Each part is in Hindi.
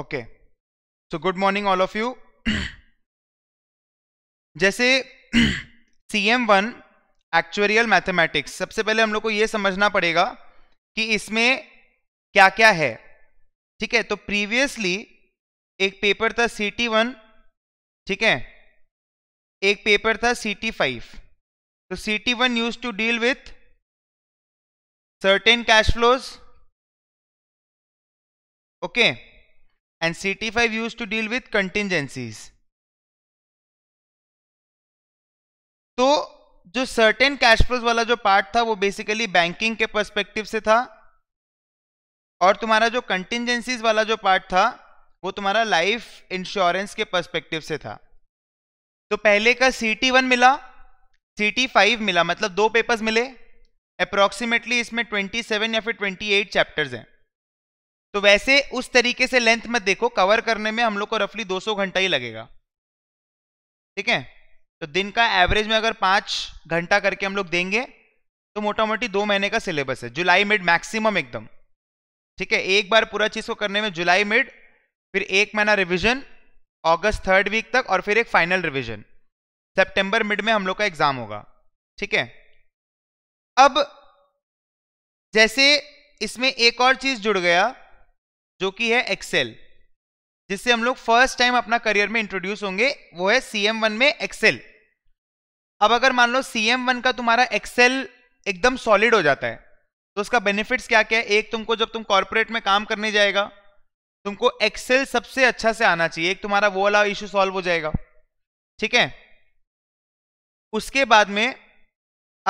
Okay so good morning all of you जैसे C M one actuarial mathematics सबसे पहले हम लोग को यह समझना पड़ेगा कि इसमें क्या क्या है ठीक है तो प्रीवियसली एक पेपर था सी टी वन ठीक है एक पेपर था सी टी फाइव तो C T one use to deal with cash flows okay okay and CT5 used to deal with contingencies. तो जो सर्टेन कैश फ्लोज वाला जो पार्ट था वो बेसिकली बैंकिंग के परस्पेक्टिव से था और तुम्हारा जो कंटिजेंसीज वाला जो पार्ट था वो तुम्हारा लाइफ इंश्योरेंस के परस्पेक्टिव से था तो पहले का सी टी वन मिला सी टी फाइव मिला मतलब दो पेपर्स मिले अप्रोक्सीमेटली इसमें ट्वेंटी सेवन या फिर ट्वेंटी एट चैप्टर्स हैं तो वैसे उस तरीके से लेंथ में देखो कवर करने में हम लोग को रफली 200 घंटा ही लगेगा ठीक है तो दिन का एवरेज में अगर पांच घंटा करके हम लोग देंगे तो मोटा मोटी दो महीने का सिलेबस है जुलाई मिड मैक्सिमम एकदम ठीक है एक बार पूरा चीज़ को करने में जुलाई मिड फिर एक महीना रिविजन ऑगस्ट थर्ड वीक तक और फिर एक फाइनल रिविजन सेप्टेंबर मिड में हम लोग का एग्ज़ाम होगा ठीक है अब जैसे इसमें एक और चीज़ जुड़ गया जो कि है एक्सेल जिससे हम लोग फर्स्ट टाइम अपना करियर में इंट्रोड्यूस होंगे वो है सी एम वन में एक्सेल अब अगर मान लो सी एम वन का तुम्हारा एक्सेल एकदम सॉलिड हो जाता है तो उसका बेनिफिट्स क्या क्या है एक तुमको जब तुम कॉरपोरेट में काम करने जाएगा तुमको एक्सेल सबसे अच्छा से आना चाहिए एक तुम्हारा वो वाला इशू सॉल्व हो जाएगा ठीक है उसके बाद में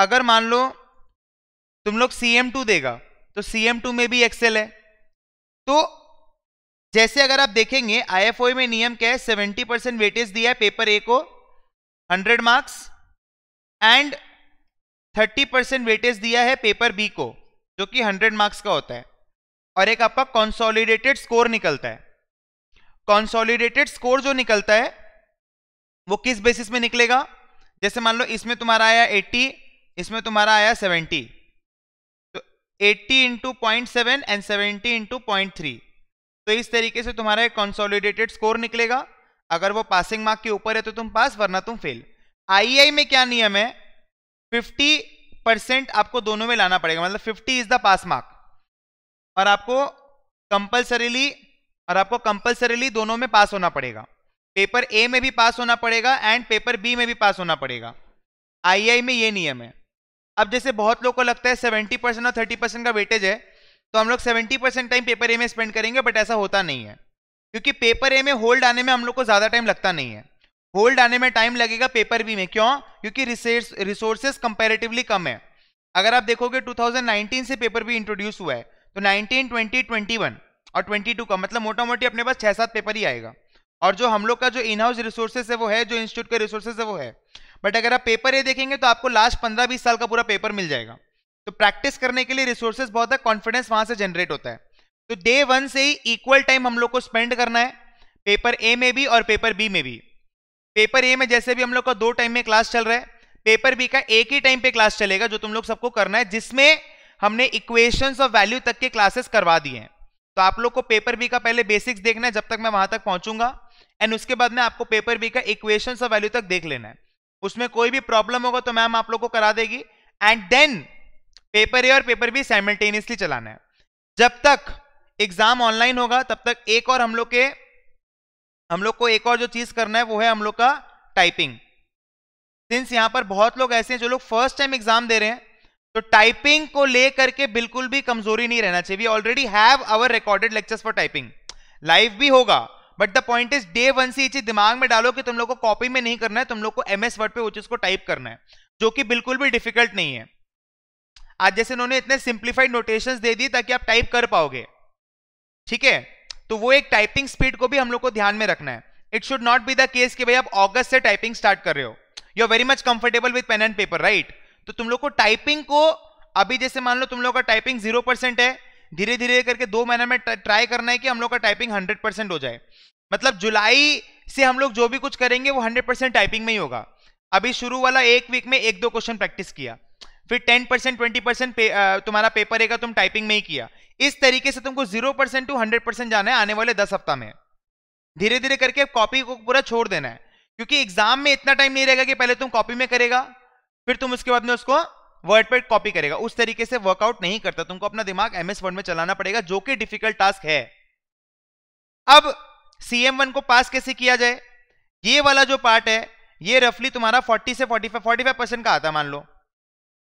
अगर मान लो तुम लोग सी एम टू देगा तो सी एम टू में भी एक्सेल है तो जैसे अगर आप देखेंगे आईएफओ e में नियम क्या है सेवेंटी परसेंट वेटेज दिया है पेपर ए को hundred marks and thirty percent weightage दिया है पेपर बी को जो कि हंड्रेड मार्क्स का होता है और एक आपका कॉन्सोलिडेटेड स्कोर निकलता है कॉन्सोलिडेटेड स्कोर जो निकलता है वो किस बेसिस में निकलेगा जैसे मान लो इसमें तुम्हारा आया एट्टी इसमें तुम्हारा आया सेवेंटी तो eighty into point seven and seventy into point three तो इस तरीके से तुम्हारा एक कंसोलिडेटेड स्कोर निकलेगा अगर वो पासिंग मार्क के ऊपर है तो तुम पास वरना तुम फेल आईआई e में क्या नियम है 50 परसेंट आपको दोनों में लाना पड़ेगा मतलब 50 इज द पास मार्क और आपको कंपल्सरीली और आपको कंपल्सरीली दोनों में पास होना पड़ेगा पेपर ए में भी पास होना पड़ेगा एंड पेपर बी में भी पास होना पड़ेगा आई e में ये नियम है अब जैसे बहुत लोग को लगता है सेवेंटी परसेंट और थर्टी परसेंट का वेटेज है तो हम लोग seventy percent time paper A में स्पेंड करेंगे बट ऐसा होता नहीं है क्योंकि पेपर ए में होल्ड आने में हम लोग को ज़्यादा टाइम लगता नहीं है होल्ड आने में टाइम लगेगा पेपर बी में क्यों क्योंकि रिसोर्सेज कंपेरेटिवली कम है अगर आप देखोगे 2019 से पेपर बी इंट्रोड्यूस हुआ है तो 19, 20, 21 और 22 का मतलब मोटा मोटी अपने पास छः सात पेपर ही आएगा और जो हम लोग का जो इन हाउस रिसोर्सेज है वो है जो इंस्टीट्यूट का रिसोर्सेज है वो है बट अगर आप पेपर ए देखेंगे तो आपको लास्ट पंद्रह बीस साल का पूरा पेपर मिल जाएगा तो प्रैक्टिस करने के लिए रिसोर्सेज बहुत है कॉन्फिडेंस वहां से जनरेट होता है तो डे वन से ही इक्वल टाइम हम लोग को स्पेंड करना है पेपर ए में भी और पेपर बी में भी पेपर ए में जैसे भी हम लोग का दो टाइम में क्लास चल रहा है पेपर बी का एक ही टाइम पे क्लास चलेगा जो तुम लोग सबको करना है जिसमें हमने इक्वेशंस ऑफ वैल्यू तक के क्लासेस करवा दिए हैं तो आप लोग को पेपर बी का पहले बेसिक्स देखना है जब तक मैं वहां तक पहुंचूंगा एंड उसके बाद में आपको पेपर बी का इक्वेशंस ऑफ वैल्यू तक देख लेना है उसमें कोई भी प्रॉब्लम होगा तो मैम आप लोग को करा देगी एंड देन पेपर ए और पेपर बी साइमल्टेनियसली चलाना है जब तक एग्जाम ऑनलाइन होगा तब तक एक और हम लोग के हम लोग को एक और जो चीज करना है वो है हम लोग का टाइपिंग सिंस यहां पर बहुत लोग ऐसे हैं जो लोग फर्स्ट टाइम एग्जाम दे रहे हैं तो टाइपिंग को लेकर के बिल्कुल भी कमजोरी नहीं रहना चाहिए we already have our recorded lectures for typing live भी होगा but the point is day one से ये चीज दिमाग में डालो कि तुम लोग को कॉपी में नहीं करना है तुम लोग को एमएस वर्ड पे वो चीज को टाइप करना है जो कि बिल्कुल भी डिफिकल्ट नहीं है आज जैसे उन्होंने इतने सिंप्लीफाइड नोटेशंस दे दी ताकि आप टाइप कर पाओगे ठीक है तो वो एक टाइपिंग स्पीड को भी हम लोग को ध्यान में रखना है it should not be the case कि भाई आप ऑगस्ट से टाइपिंग स्टार्ट कर रहे हो you are very much comfortable with pen and paper right तो तुम लोग को टाइपिंग को अभी जैसे मान लो तुम लोग का टाइपिंग जीरो परसेंट है धीरे धीरे करके दो महीने में ट्राई करना है कि हम लोग का टाइपिंग हंड्रेड हो जाए मतलब जुलाई से हम लोग जो भी कुछ करेंगे वो हंड्रेड टाइपिंग में ही होगा अभी शुरू वाला एक वीक में एक दो क्वेश्चन प्रैक्टिस किया फिर टेन परसेंट ट्वेंटी परसेंट तुम्हारा पेपर है तुम टाइपिंग में ही किया इस तरीके से तुमको zero percent to hundred percent जाना है आने वाले दस हफ्ता में धीरे धीरे करके कॉपी को पूरा छोड़ देना है क्योंकि एग्जाम में इतना टाइम नहीं रहेगा कि पहले तुम कॉपी में करेगा फिर तुम उसके बाद में उसको वर्ड पर कॉपी करेगा उस तरीके से वर्कआउट नहीं करता तुमको अपना दिमाग एमएस वर्ड में चलाना पड़ेगा जो कि डिफिकल्ट टास्क है अब सीएम वन को पास कैसे किया जाए ये वाला जो पार्ट है ये रफली तुम्हारा 40 से 45 45 परसेंट का आता है मान लो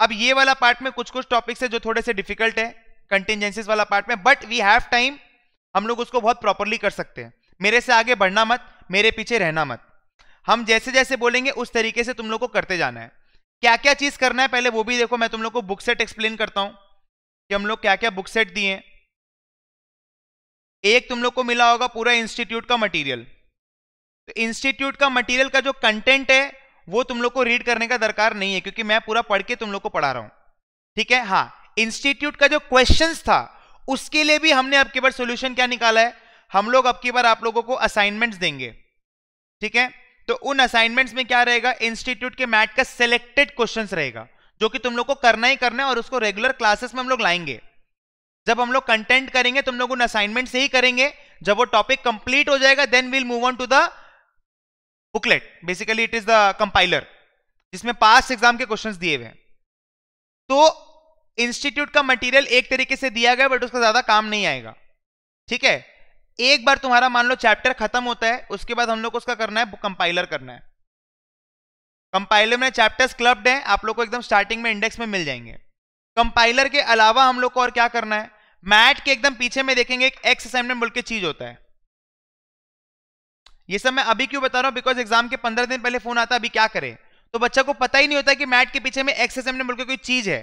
अब ये वाला पार्ट में कुछ कुछ टॉपिक्स है जो थोड़े से डिफिकल्ट है कंटिजेंसीज वाला पार्ट में बट वी हैव टाइम हम लोग उसको बहुत प्रॉपरली कर सकते हैं मेरे से आगे बढ़ना मत मेरे पीछे रहना मत हम जैसे जैसे बोलेंगे उस तरीके से तुम लोग को करते जाना है क्या क्या चीज़ करना है पहले वो भी देखो मैं तुम लोग को बुक सेट एक्सप्लेन करता हूं कि हम लोग क्या क्या बुक सेट दिए एक तुम लोग को मिला होगा पूरा इंस्टीट्यूट का मटेरियल तो इंस्टीट्यूट का मटेरियल का जो कंटेंट है वो तुम लोग को रीड करने का दरकार नहीं है क्योंकि मैं पूरा पढ़ के तुम लोग को पढ़ा रहा हूं ठीक है हाँ इंस्टीट्यूट का जो क्वेश्चन था उसके लिए भी हमने अब की बार सोल्यूशन क्या निकाला है हम लोग अब की बार आप लोगों को असाइनमेंट देंगे ठीक है तो उन असाइनमेंट्स में क्या रहेगा इंस्टीट्यूट के मैट का सिलेक्टेड क्वेश्चंस रहेगा जो कि तुम लोग को करना ही करना है और उसको रेगुलर क्लासेस में हम लोग लाएंगे जब हम लोग कंटेंट करेंगे तुम लोग उन असाइनमेंट से ही करेंगे जब वो टॉपिक कंप्लीट हो जाएगा then will move on to the booklet basically it is the compiler जिसमें पास एग्जाम के क्वेश्चंस दिए हुए हैं तो इंस्टीट्यूट का मटेरियल एक तरीके से दिया गया बट उसका ज्यादा काम नहीं आएगा ठीक है एक बार तुम्हारा मान लो चैप्टर खत्म होता है उसके बाद हम लोग को उसका करना है कंपाइलर करना है कंपाइलर में चैप्टर्स क्लब्ड हैं आप लोग को एकदम स्टार्टिंग में इंडेक्स में मिल जाएंगे कंपाइलर के अलावा हम लोग को और क्या करना है मैट के एकदम पीछे में देखेंगे एक एक्स असाइनमेंट बोल के चीज होता है ये सब मैं अभी क्यों बता रहा हूँ बिकॉज एग्जाम के पंद्रह दिन पहले फोन आता अभी क्या करे तो बच्चा को पता ही नहीं होता कि मैट के पीछे में एक्स असाइनमेंट बोल के कोई चीज है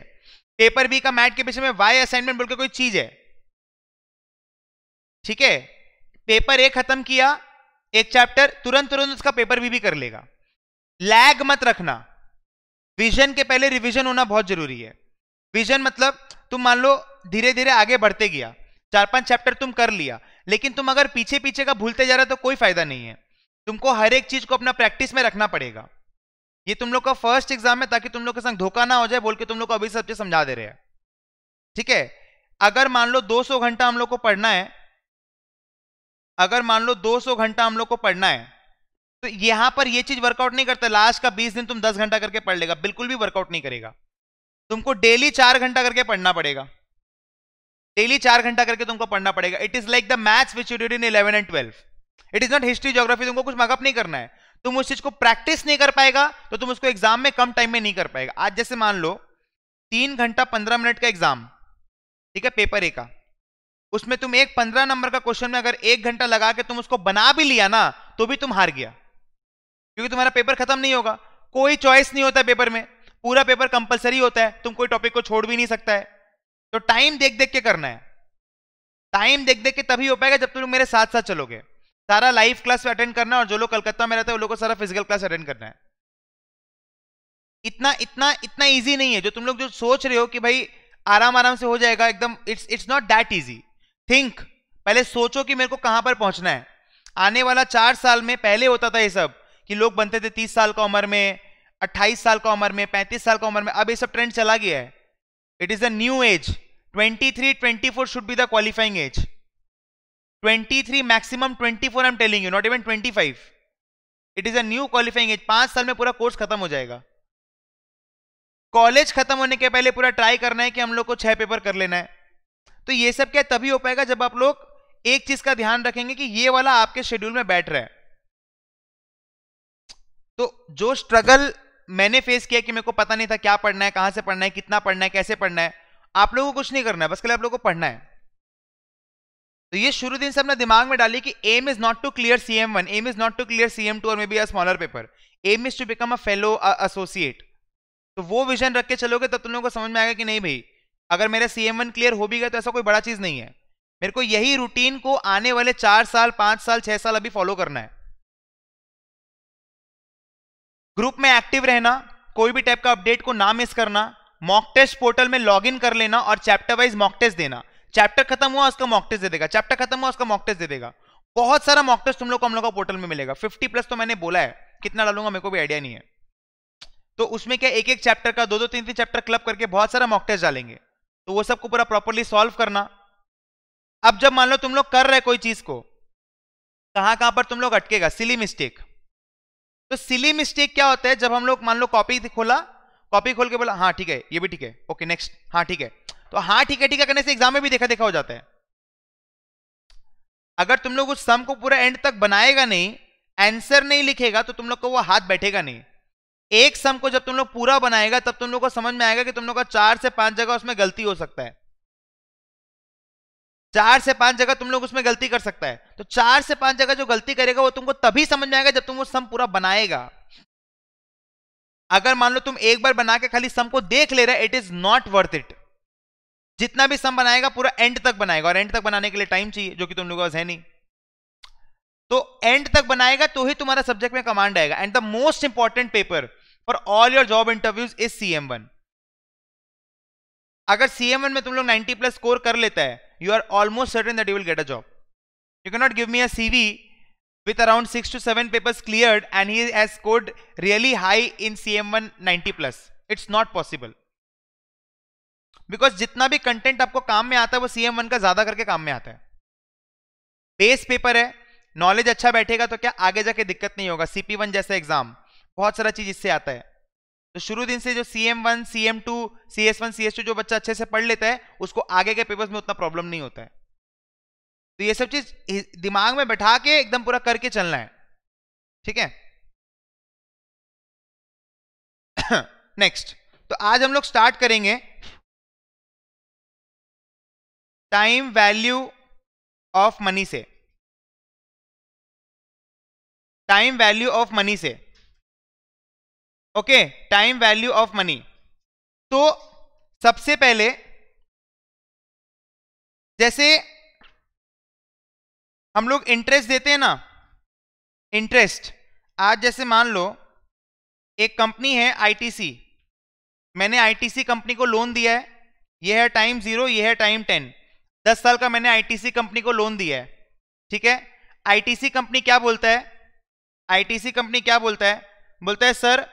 पेपर बी का मैट के पीछे में वाई असाइनमेंट बोल के कोई चीज है ठीक है पेपर ए खत्म किया एक चैप्टर तुरंत तुरंत उसका पेपर बी भी कर लेगा लैग मत रखना विजन के पहले रिविजन होना बहुत जरूरी है विजन मतलब तुम मान लो धीरे धीरे आगे बढ़ते गया चार पांच चैप्टर तुम कर लिया लेकिन तुम अगर पीछे पीछे का भूलते जा रहे हो तो कोई फायदा नहीं है तुमको हर एक चीज को अपना प्रैक्टिस में रखना पड़ेगा ये तुम लोग का फर्स्ट एग्जाम है ताकि तुम लोग के संग धोखा ना हो जाए बोल के तुम लोग को अभी सब चीज समझा दे रहे हैं ठीक है अगर मान लो 200 घंटा हम लोग को पढ़ना है अगर मान लो 200 घंटा हम लोग को पढ़ना है तो यहां पर ये चीज वर्कआउट नहीं करता लास्ट का 20 दिन तुम 10 घंटा करके पढ़ लेगा बिल्कुल भी वर्कआउट नहीं करेगा तुमको डेली चार घंटा करके पढ़ना पड़ेगा डेली चार घंटा करके तुमको पढ़ना पड़ेगा it is like the maths which you in eleven and twelve it is not history geography तुमको कुछ मकअप नहीं करना है तुम उस चीज को प्रैक्टिस नहीं कर पाएगा तो तुम उसको एग्जाम में कम टाइम में नहीं कर पाएगा आज जैसे मान लो तीन घंटा पंद्रह मिनट का एग्जाम ठीक है पेपर ए का उसमें तुम एक पंद्रह नंबर का क्वेश्चन में अगर एक घंटा लगा के तुम उसको बना भी लिया ना तो भी तुम हार गया क्योंकि तुम्हारा पेपर खत्म नहीं होगा कोई चॉइस नहीं होता पेपर में पूरा पेपर कंपलसरी होता है तुम कोई टॉपिक को छोड़ भी नहीं सकता है तो टाइम देख देख के करना है टाइम देख देख के तभी हो पाएगा जब तुम लोग मेरे साथ साथ चलोगे सारा लाइव क्लास अटेंड करना और जो लोग कलकत्ता में रहते हैं वो लोग को सारा फिजिकल क्लास अटेंड करना है इतना इतना इतना ईजी नहीं है जो तुम लोग जो सोच रहे हो कि भाई आराम आराम से हो जाएगा एकदम it's it's not that easy think पहले सोचो कि मेरे को कहां पर पहुंचना है आने वाला चार साल में पहले होता था ये सब कि लोग बनते थे तीस साल का उम्र में अट्ठाईस साल का उम्र में पैंतीस साल का उम्र में अब ये सब ट्रेंड चला गया है it is a new age 23 24 should be the qualifying age 23 maximum 24 i'm telling you not even 25 it is a qualifying age पांच साल में पूरा कोर्स खत्म हो जाएगा कॉलेज खत्म होने के पहले पूरा ट्राई करना है कि हम लोग को छह पेपर कर लेना है तो ये सब क्या तभी हो पाएगा जब आप लोग एक चीज का ध्यान रखेंगे कि ये वाला आपके शेड्यूल में बैठ रहा है तो जो स्ट्रगल मैंने फेस किया कि मेरे को पता नहीं था क्या पढ़ना है कहां से पढ़ना है कितना पढ़ना है कैसे पढ़ना है आप लोगों को कुछ नहीं करना है बस कल आप लोगों को पढ़ना है तो ये शुरू दिन से अपना दिमाग में डाली कि aim is not to clear C M one aim is not to clear C M two और may be a smaller paper aim is to become a fellow associate तो वो विजन रख के चलोगे तब तुम लोगों को समझ में आएगा कि नहीं भाई अगर मेरा सी एम वन क्लियर हो भी गया तो ऐसा कोई बड़ा चीज़ नहीं है मेरे को यही रूटीन को आने वाले चार साल पांच साल छह साल अभी फॉलो करना है ग्रुप में एक्टिव रहना कोई भी टाइप का अपडेट को ना मिस करना मॉक टेस्ट पोर्टल में लॉगिन कर लेना और चैप्टर वाइज मॉक टेस्ट देना चैप्टर खत्म हुआ उसका मॉक टेस्ट दे देगा चैप्टर खत्म हुआ उसका मॉक टेस्ट दे देगा बहुत सारा मॉक टेस्ट तुम लोग को हम लोग का पोर्टल में मिलेगा 50 प्लस तो मैंने बोला है कितना डालूंगा मेरे को भी आइडिया नहीं है तो उसमें क्या एक एक चैप्टर का दो दो तीन तीन चैप्टर क्लब करके बहुत सारा मॉक टेस्ट डालेंगे तो वो सबको पूरा प्रॉपरली सॉल्व करना अब जब मान लो तुम लोग कर रहे कोई चीज को कहां कहां पर तुम लोग अटकेगा सिली मिस्टेक तो सिली मिस्टेक क्या होता है जब हम लोग मान लो कॉपी खोला कॉपी खोल के बोला हाँ ठीक है ये भी ठीक है ओके नेक्स्ट हाँ ठीक है तो हाँ ठीक है ठीक है करने से एग्जाम में भी देखा देखा हो जाता है अगर तुम लोग उस सम को पूरा एंड तक बनाएगा नहीं आंसर नहीं लिखेगा तो तुम लोग को वो हाथ बैठेगा नहीं एक सम को जब तुम लोग पूरा बनाएगा तब तुम लोग को समझ में आएगा कि तुम लोग का चार से पांच जगह उसमें गलती हो सकता है चार से पांच जगह तुम लोग उसमें गलती कर सकता है तो चार से पांच जगह जो गलती करेगा वो तुमको तभी समझ में आएगा जब तुम वो सम पूरा बनाएगा अगर मान लो तुम एक बार बना के खाली सम को देख ले रहे it is not worth it जितना भी सम बनाएगा पूरा एंड तक बनाएगा और एंड तक बनाने के लिए टाइम चाहिए जो कि तुम लोगों के है नहीं तो एंड तक बनाएगा तो ही तुम्हारा सब्जेक्ट में कमांड आएगा and the most important paper for all your job interviews is C अगर सी वन में तुम लोग 90 प्लस स्कोर कर लेता है you are almost certain that you will get a job you can not give me a CV with around 6 to 7 papers cleared and he has scored really high in CM1 90 plus. It's not possible. Because जितना भी कंटेंट आपको काम में आता है वो सीएम वन का ज्यादा करके काम में आता है बेस पेपर है नॉलेज अच्छा बैठेगा तो क्या आगे जाके दिक्कत नहीं होगा सीपी वन जैसा एग्जाम बहुत सारा चीज इससे आता है तो शुरू दिन से जो C M one C M two C S one C S two जो बच्चा अच्छे से पढ़ लेता है उसको आगे के पेपर्स में उतना प्रॉब्लम नहीं होता है तो ये सब चीज दिमाग में बैठा के एकदम पूरा करके चलना है ठीक है नेक्स्ट तो आज हम लोग स्टार्ट करेंगे टाइम वैल्यू ऑफ मनी से टाइम वैल्यू ऑफ मनी से okay time value of money तो सबसे पहले जैसे हम लोग इंटरेस्ट देते हैं ना इंटरेस्ट आज जैसे मान लो एक कंपनी है आईटीसी मैंने आईटीसी कंपनी को लोन दिया है यह है टाइम जीरो यह है टाइम टेन दस साल का मैंने आईटीसी कंपनी को लोन दिया है ठीक है आईटीसी कंपनी क्या बोलता है आईटीसी कंपनी क्या बोलता है बोलता है सर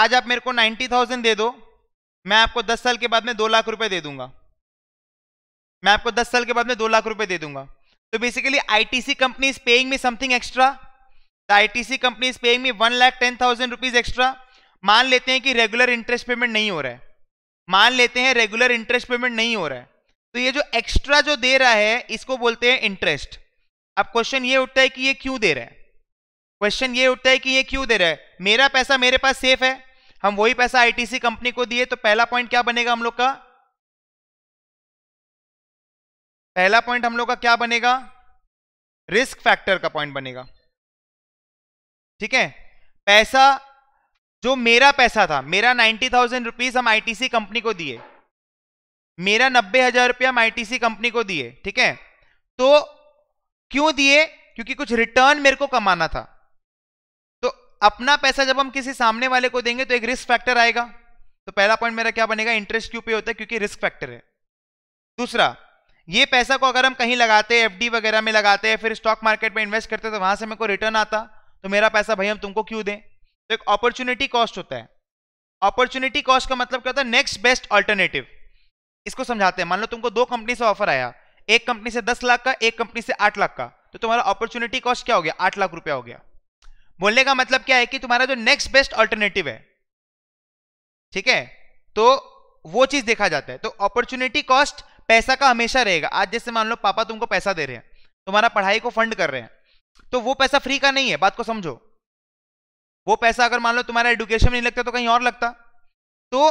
आज आप मेरे को नाइन्टी थाउजेंड दे दो मैं आपको दस साल के बाद में दो लाख रुपए दे दूंगा मैं आपको दस साल के बाद में दो लाख रुपए दे दूंगा तो basically ITC company is paying me something extra the ITC company is paying me one lakh ten thousand rupees extra मान लेते हैं कि रेगुलर इंटरेस्ट पेमेंट नहीं हो रहा है मान लेते हैं रेगुलर इंटरेस्ट पेमेंट नहीं हो रहा है तो ये जो एक्स्ट्रा जो दे रहा है इसको बोलते हैं इंटरेस्ट अब क्वेश्चन ये उठता है कि ये क्यों दे रहा है क्वेश्चन ये उठता है कि ये क्यों दे रहा है मेरा पैसा मेरे पास सेफ है हम वही पैसा आईटीसी कंपनी को दिए तो पहला पॉइंट क्या बनेगा हम लोग का पहला पॉइंट हम लोग का क्या बनेगा रिस्क फैक्टर का पॉइंट बनेगा ठीक है पैसा जो मेरा पैसा था मेरा नाइन्टी थाउजेंड रुपीज हम आईटीसी कंपनी को दिए मेरा नब्बे हजार रुपये हम आईटीसी कंपनी को दिए ठीक है तो क्यों दिए क्योंकि कुछ रिटर्न मेरे को कमाना था तो अपना पैसा जब हम किसी सामने वाले को देंगे तो एक रिस्क फैक्टर आएगा तो पहला पॉइंट मेरा क्या बनेगा इंटरेस्ट क्यों पे होता है क्योंकि रिस्क फैक्टर है दूसरा ये पैसा को अगर हम कहीं लगाते एफ वगैरह में लगाते हैं फिर स्टॉक मार्केट में इन्वेस्ट करते तो वहां से मेरे को रिटर्न आता तो मेरा पैसा भाई हम तुमको क्यों दें तो एक अपॉर्चुनिटी कॉस्ट होता है अपॉर्चुनिटी कॉस्ट का मतलब क्या होता है नेक्स्ट बेस्ट ऑल्टरनेटिव इसको समझाते हैं मान लो तुमको दो कंपनी से ऑफर आया एक कंपनी से दस लाख का एक कंपनी से आठ लाख का तो तुम्हारा अपॉर्चुनिटी कॉस्ट क्या हो गया आठ लाख रुपया हो गया बोलने का मतलब क्या है कि तुम्हारा जो नेक्स्ट बेस्ट ऑल्टरनेटिव है ठीक है तो वो चीज देखा जाता है तो अपॉर्चुनिटी कॉस्ट पैसा का हमेशा रहेगा आज जैसे मान लो पापा तुमको पैसा दे रहे हैं तुम्हारा पढ़ाई को फंड कर रहे हैं तो वो पैसा फ्री का नहीं है बात को समझो वो पैसा अगर मान लो तुम्हारा एडुकेशन में नहीं लगता तो कहीं और लगता तो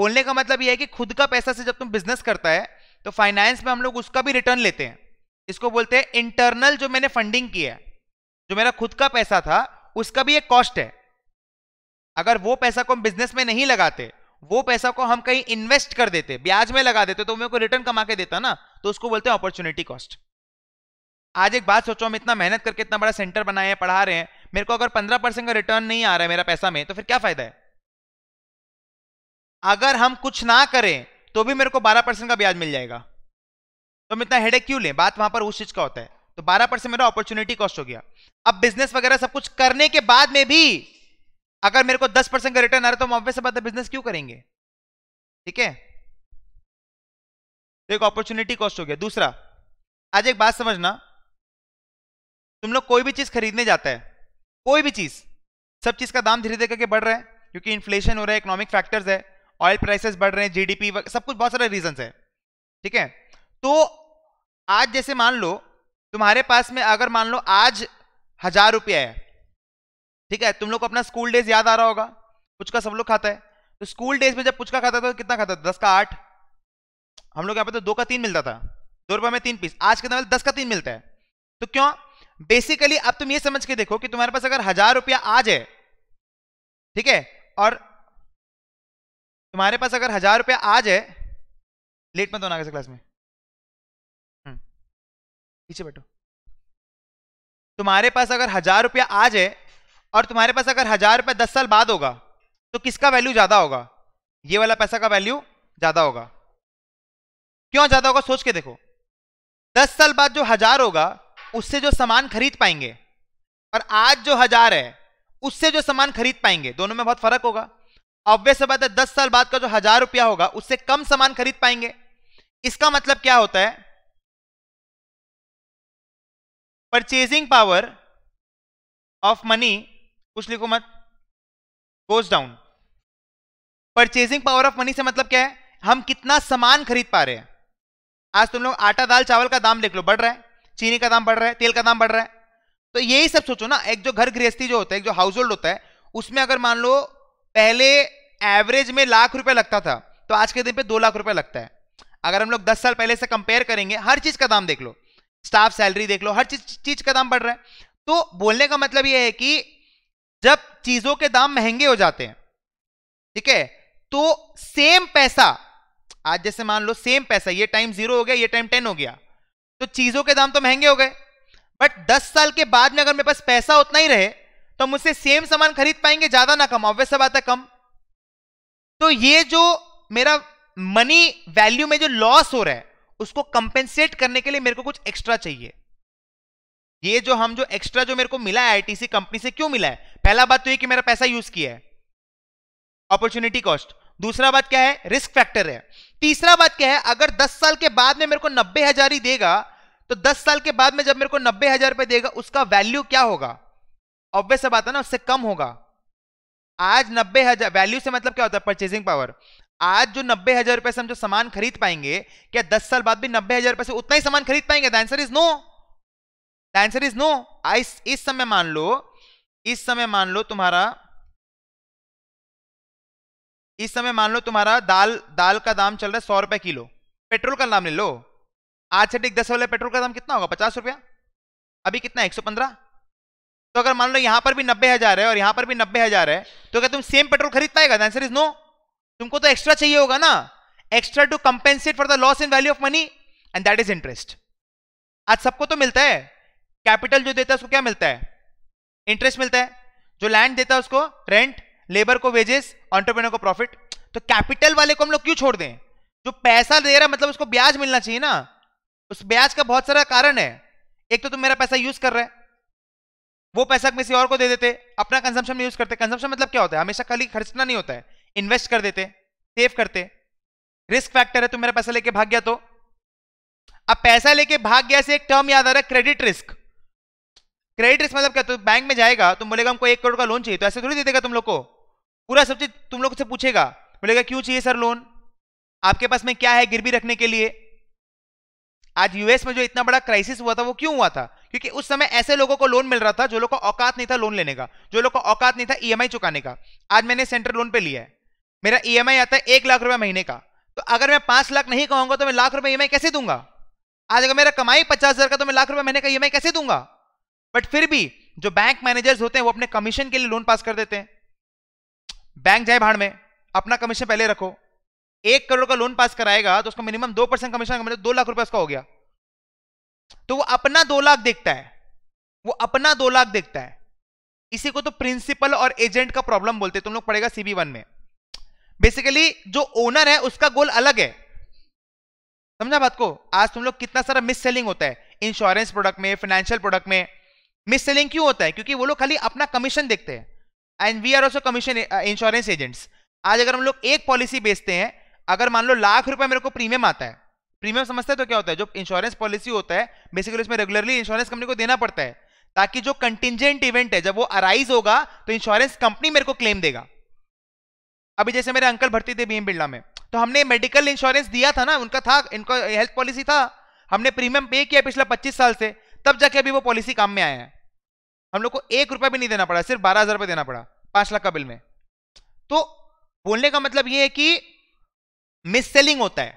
बोलने का मतलब यह है कि खुद का पैसा से जब तुम बिजनेस करता है तो फाइनेंस में हम लोग उसका भी रिटर्न लेते हैं इसको बोलते हैं इंटरनल जो मैंने फंडिंग की है जो मेरा खुद का पैसा था उसका भी एक कॉस्ट है अगर वो पैसा को हम बिजनेस में नहीं लगाते वो पैसा को हम कहीं इन्वेस्ट कर देते ब्याज में लगा देते तो मेरे को रिटर्न कमा के देता ना तो उसको बोलते हैं अपॉर्चुनिटी कॉस्ट आज एक बात सोचो हम इतना मेहनत करके इतना बड़ा सेंटर बनाए हैं पढ़ा रहे हैं मेरे को अगर पंद्रह परसेंट का रिटर्न नहीं आ रहा है मेरा पैसा में तो फिर क्या फायदा है अगर हम कुछ ना करें तो भी मेरे को बारह परसेंट का ब्याज मिल जाएगा तो हम इतना हेडेक क्यों लें बात वहां पर उस चीज का होता है तो बारह परसेंट मेरा अपॉर्चुनिटी कॉस्ट हो गया अब बिजनेस वगैरह सब कुछ करने के बाद में भी अगर मेरे को दस परसेंट का रिटर्न आ रहा है तो हम ऑब्वियस बात है बिजनेस क्यों करेंगे ठीक है तो एक अपॉर्चुनिटी कॉस्ट हो गया दूसरा आज एक बात समझना तुम लोग कोई भी चीज खरीदने जाता है कोई भी चीज सब चीज का दाम धीरे धीरे करके बढ़ रहा है क्योंकि इन्फ्लेशन हो रहा है इकोनॉमिक फैक्टर्स है ऑयल प्राइसेस बढ़ रहे हैं जीडीपी सब कुछ बहुत सारे रीजन है ठीक है तो आज जैसे मान लो तुम्हारे पास में अगर मान लो आज हजार रुपया है ठीक है तुम लोग को अपना स्कूल डेज याद आ रहा होगा पुचका सब लोग खाता है तो स्कूल डेज में जब पुचका खाता था तो कितना खाता था दस का आठ हम लोग यहाँ पे तो दो का तीन मिलता था दो रुपये में तीन पीस आज कितना दस का तीन मिलता है तो क्यों बेसिकली अब तुम ये समझ के देखो कि तुम्हारे पास अगर हजार रुपया आज है ठीक है और तुम्हारे पास अगर हजार रुपया आज है लेट मत होना कैसे क्लास में हम्म, पीछे बैठो तुम्हारे पास अगर हजार रुपया आज है और तुम्हारे पास अगर हजार रुपये दस साल बाद होगा तो किसका वैल्यू ज़्यादा होगा ये वाला पैसा का वैल्यू ज़्यादा होगा क्यों ज़्यादा होगा सोच के देखो दस साल बाद जो हजार होगा उससे जो सामान खरीद पाएंगे और आज जो हजार है उससे जो सामान खरीद पाएंगे दोनों में बहुत फर्क होगा ऑब्वियस बात है दस साल बाद का जो हजार रुपया होगा उससे कम सामान खरीद पाएंगे इसका मतलब क्या होता है परचेजिंग पावर ऑफ मनी कुछ लिखो मत goes down purchasing power of money से मतलब क्या है हम कितना सामान खरीद पा रहे हैं आज तुम लोग आटा दाल चावल का दाम देख लो बढ़ रहा है चीनी का दाम बढ़ रहा है तेल का दाम बढ़ रहा है तो यही सब सोचो ना एक जो घर गृहस्थी जो होता है एक जो हाउस होल्ड होता है उसमें अगर मान लो पहले एवरेज में लाख रुपए लगता था तो आज के दिन पे दो लाख रुपए लगता है अगर हम लोग दस साल पहले से कंपेयर करेंगे हर चीज का दाम देख लो स्टाफ सैलरी देख लो हर चीज चीज का दाम बढ़ रहा है तो बोलने का मतलब यह है कि जब चीजों के दाम महंगे हो जाते हैं ठीक है तो सेम पैसा आज जैसे मान लो सेम पैसा ये टाइम जीरो हो गया ये टाइम टेन हो गया तो चीजों के दाम तो महंगे हो गए बट दस साल के बाद में अगर मेरे पास पैसा उतना ही रहे तो हम उससे सेम सामान खरीद पाएंगे ज्यादा ना कम ऑब्वियस बात है कम तो ये जो मेरा मनी वैल्यू में जो लॉस हो रहा है उसको कंपेंसेट करने के लिए मेरे को कुछ एक्स्ट्रा चाहिए ये जो हम जो एक्स्ट्रा जो मेरे को मिला है आईटीसी कंपनी से क्यों मिला है पहला बात तो ये कि मेरा पैसा यूज किया है अपॉर्चुनिटी कॉस्ट दूसरा बात क्या है रिस्क फैक्टर है तीसरा बात क्या है अगर 10 साल के बाद में मेरे को नब्बे हजार ही देगा तो 10 साल के बाद में जब मेरे को नब्बे हजार रुपए देगा उसका वैल्यू क्या होगा ऑब्वियस बात है ना उससे कम होगा आज नब्बे हजार वैल्यू से मतलब क्या होता है परचेसिंग पावर आज जो नब्बे हजार रुपए से हम जो सामान खरीद पाएंगे क्या दस साल बाद भी नब्बे हजार रुपए से उतना ही सामान खरीद पाएंगे the answer is no the answer is no इस समय मान लो इस समय मान लो तुम्हारा इस समय मान लो तुम्हारा दाल दाल का दाम चल रहा है सौ रुपए किलो पेट्रोल का दाम ले लो आज से ठीक दस वाले पेट्रोल का दाम कितना होगा पचास रुपया अभी कितना एक सौ पंद्रह तो अगर मान लो यहां पर भी नब्बे हजार है और यहां पर भी नब्बे हजार है तो क्या तुम सेम पेट्रोल खरीद पाएगा आंसर इज नो तुमको तो एक्स्ट्रा चाहिए होगा ना extra to compensate for the loss in value of money and that is interest आज सबको तो मिलता है कैपिटल जो देता है उसको क्या मिलता है इंटरेस्ट मिलता है जो लैंड देता है उसको रेंट लेबर को वेजेस ऑन्टरप्रेनर को प्रॉफिट तो कैपिटल वाले को हम लोग क्यों छोड़ दें जो पैसा दे रहा है मतलब उसको ब्याज मिलना चाहिए ना उस ब्याज का बहुत सारा कारण है एक तो तुम मेरा पैसा यूज कर रहे वो पैसा किसी और को दे देते अपना कंजम्पन में यूज करते कंजम्पन मतलब क्या होता है हमेशा खाली खर्चना नहीं होता है इन्वेस्ट कर देते सेव करते रिस्क फैक्टर है तुम तो मेरा पैसा लेके भाग गया तो अब पैसा लेके भाग गया से एक टर्म याद आ रहा है क्रेडिट रिस्क क्रेडिट रिस्क मतलब क्या तो बैंक में जाएगा तुम तो बोलेगा हमको एक करोड़ का लोन चाहिए तो ऐसे थोड़ी दे देगा तुम लोग को पूरा सब चीज तुम लोग से पूछेगा बोलेगा क्यों चाहिए सर लोन आपके पास में क्या है गिरवी रखने के लिए आज यूएस में जो इतना बड़ा क्राइसिस हुआ था वो क्यों हुआ था क्योंकि उस समय ऐसे लोगों को लोन मिल रहा था जो लोग को औकात नहीं था लोन लेने का जो लोग को औकात नहीं था ईएमआई e चुकाने का आज मैंने सेंट्रल लोन पे लिया है मेरा ईएमआई e आता है एक लाख रुपए महीने का तो अगर मैं पांच लाख नहीं कहूंगा तो मैं लाख रुपए ईएमआई e कैसे दूंगा आज अगर मेरा कमाई पचास हजार का तो मैं लाख रुपए महीने का ई कैसे दूंगा बट फिर भी जो बैंक मैनेजर्स होते हैं वो अपने कमीशन के लिए लोन पास कर देते हैं बैंक जाए भाड़ में अपना कमीशन पहले रखो एक करोड़ का लोन पास कराएगा तो उसका मिनिमम दो परसेंट कमीशन मतलब दो लाख रुपए उसका हो गया तो वो अपना दो लाख देखता है वो अपना दो लाख देखता है इसी को तो प्रिंसिपल और एजेंट का प्रॉब्लम बोलते हैं तुम लोग पड़ेगा सीबी वन में बेसिकली जो ओनर है उसका गोल अलग है समझा बात को आज तुम लोग कितना सारा मिस सेलिंग होता है इंश्योरेंस प्रोडक्ट में फाइनेंशियल प्रोडक्ट में मिस सेलिंग क्यों होता है क्योंकि वो लोग खाली अपना कमीशन देखते हैं and we are also commission insurance agents आज अगर हम लोग एक पॉलिसी बेचते हैं अगर मान लो लाख रुपए मेरे को प्रीमियम आता है प्रीमियम समझते हैं तो क्या होता है जो इंश्योरेंस पॉलिसी होता है बेसिकली उसमें रेगुलरली इंश्योरेंस कंपनी को देना पड़ता है ताकि जो कंटिजेंट इवेंट है जब वो अराइज होगा तो इंश्योरेंस कंपनी मेरे को क्लेम देगा अभी जैसे मेरे अंकल भर्ती थे बीएम बिरला में तो हमने मेडिकल इंश्योरेंस दिया था ना उनका था इनका हेल्थ पॉलिसी था हमने प्रीमियम पे किया पिछले पच्चीस साल से तब जाके अभी वो पॉलिसी काम में आया है हम लोग को एक रुपया भी नहीं देना पड़ा सिर्फ बारह हजार रुपये देना पड़ा पांच लाख का बिल में तो बोलने का मतलब यह है कि मिस सेलिंग होता है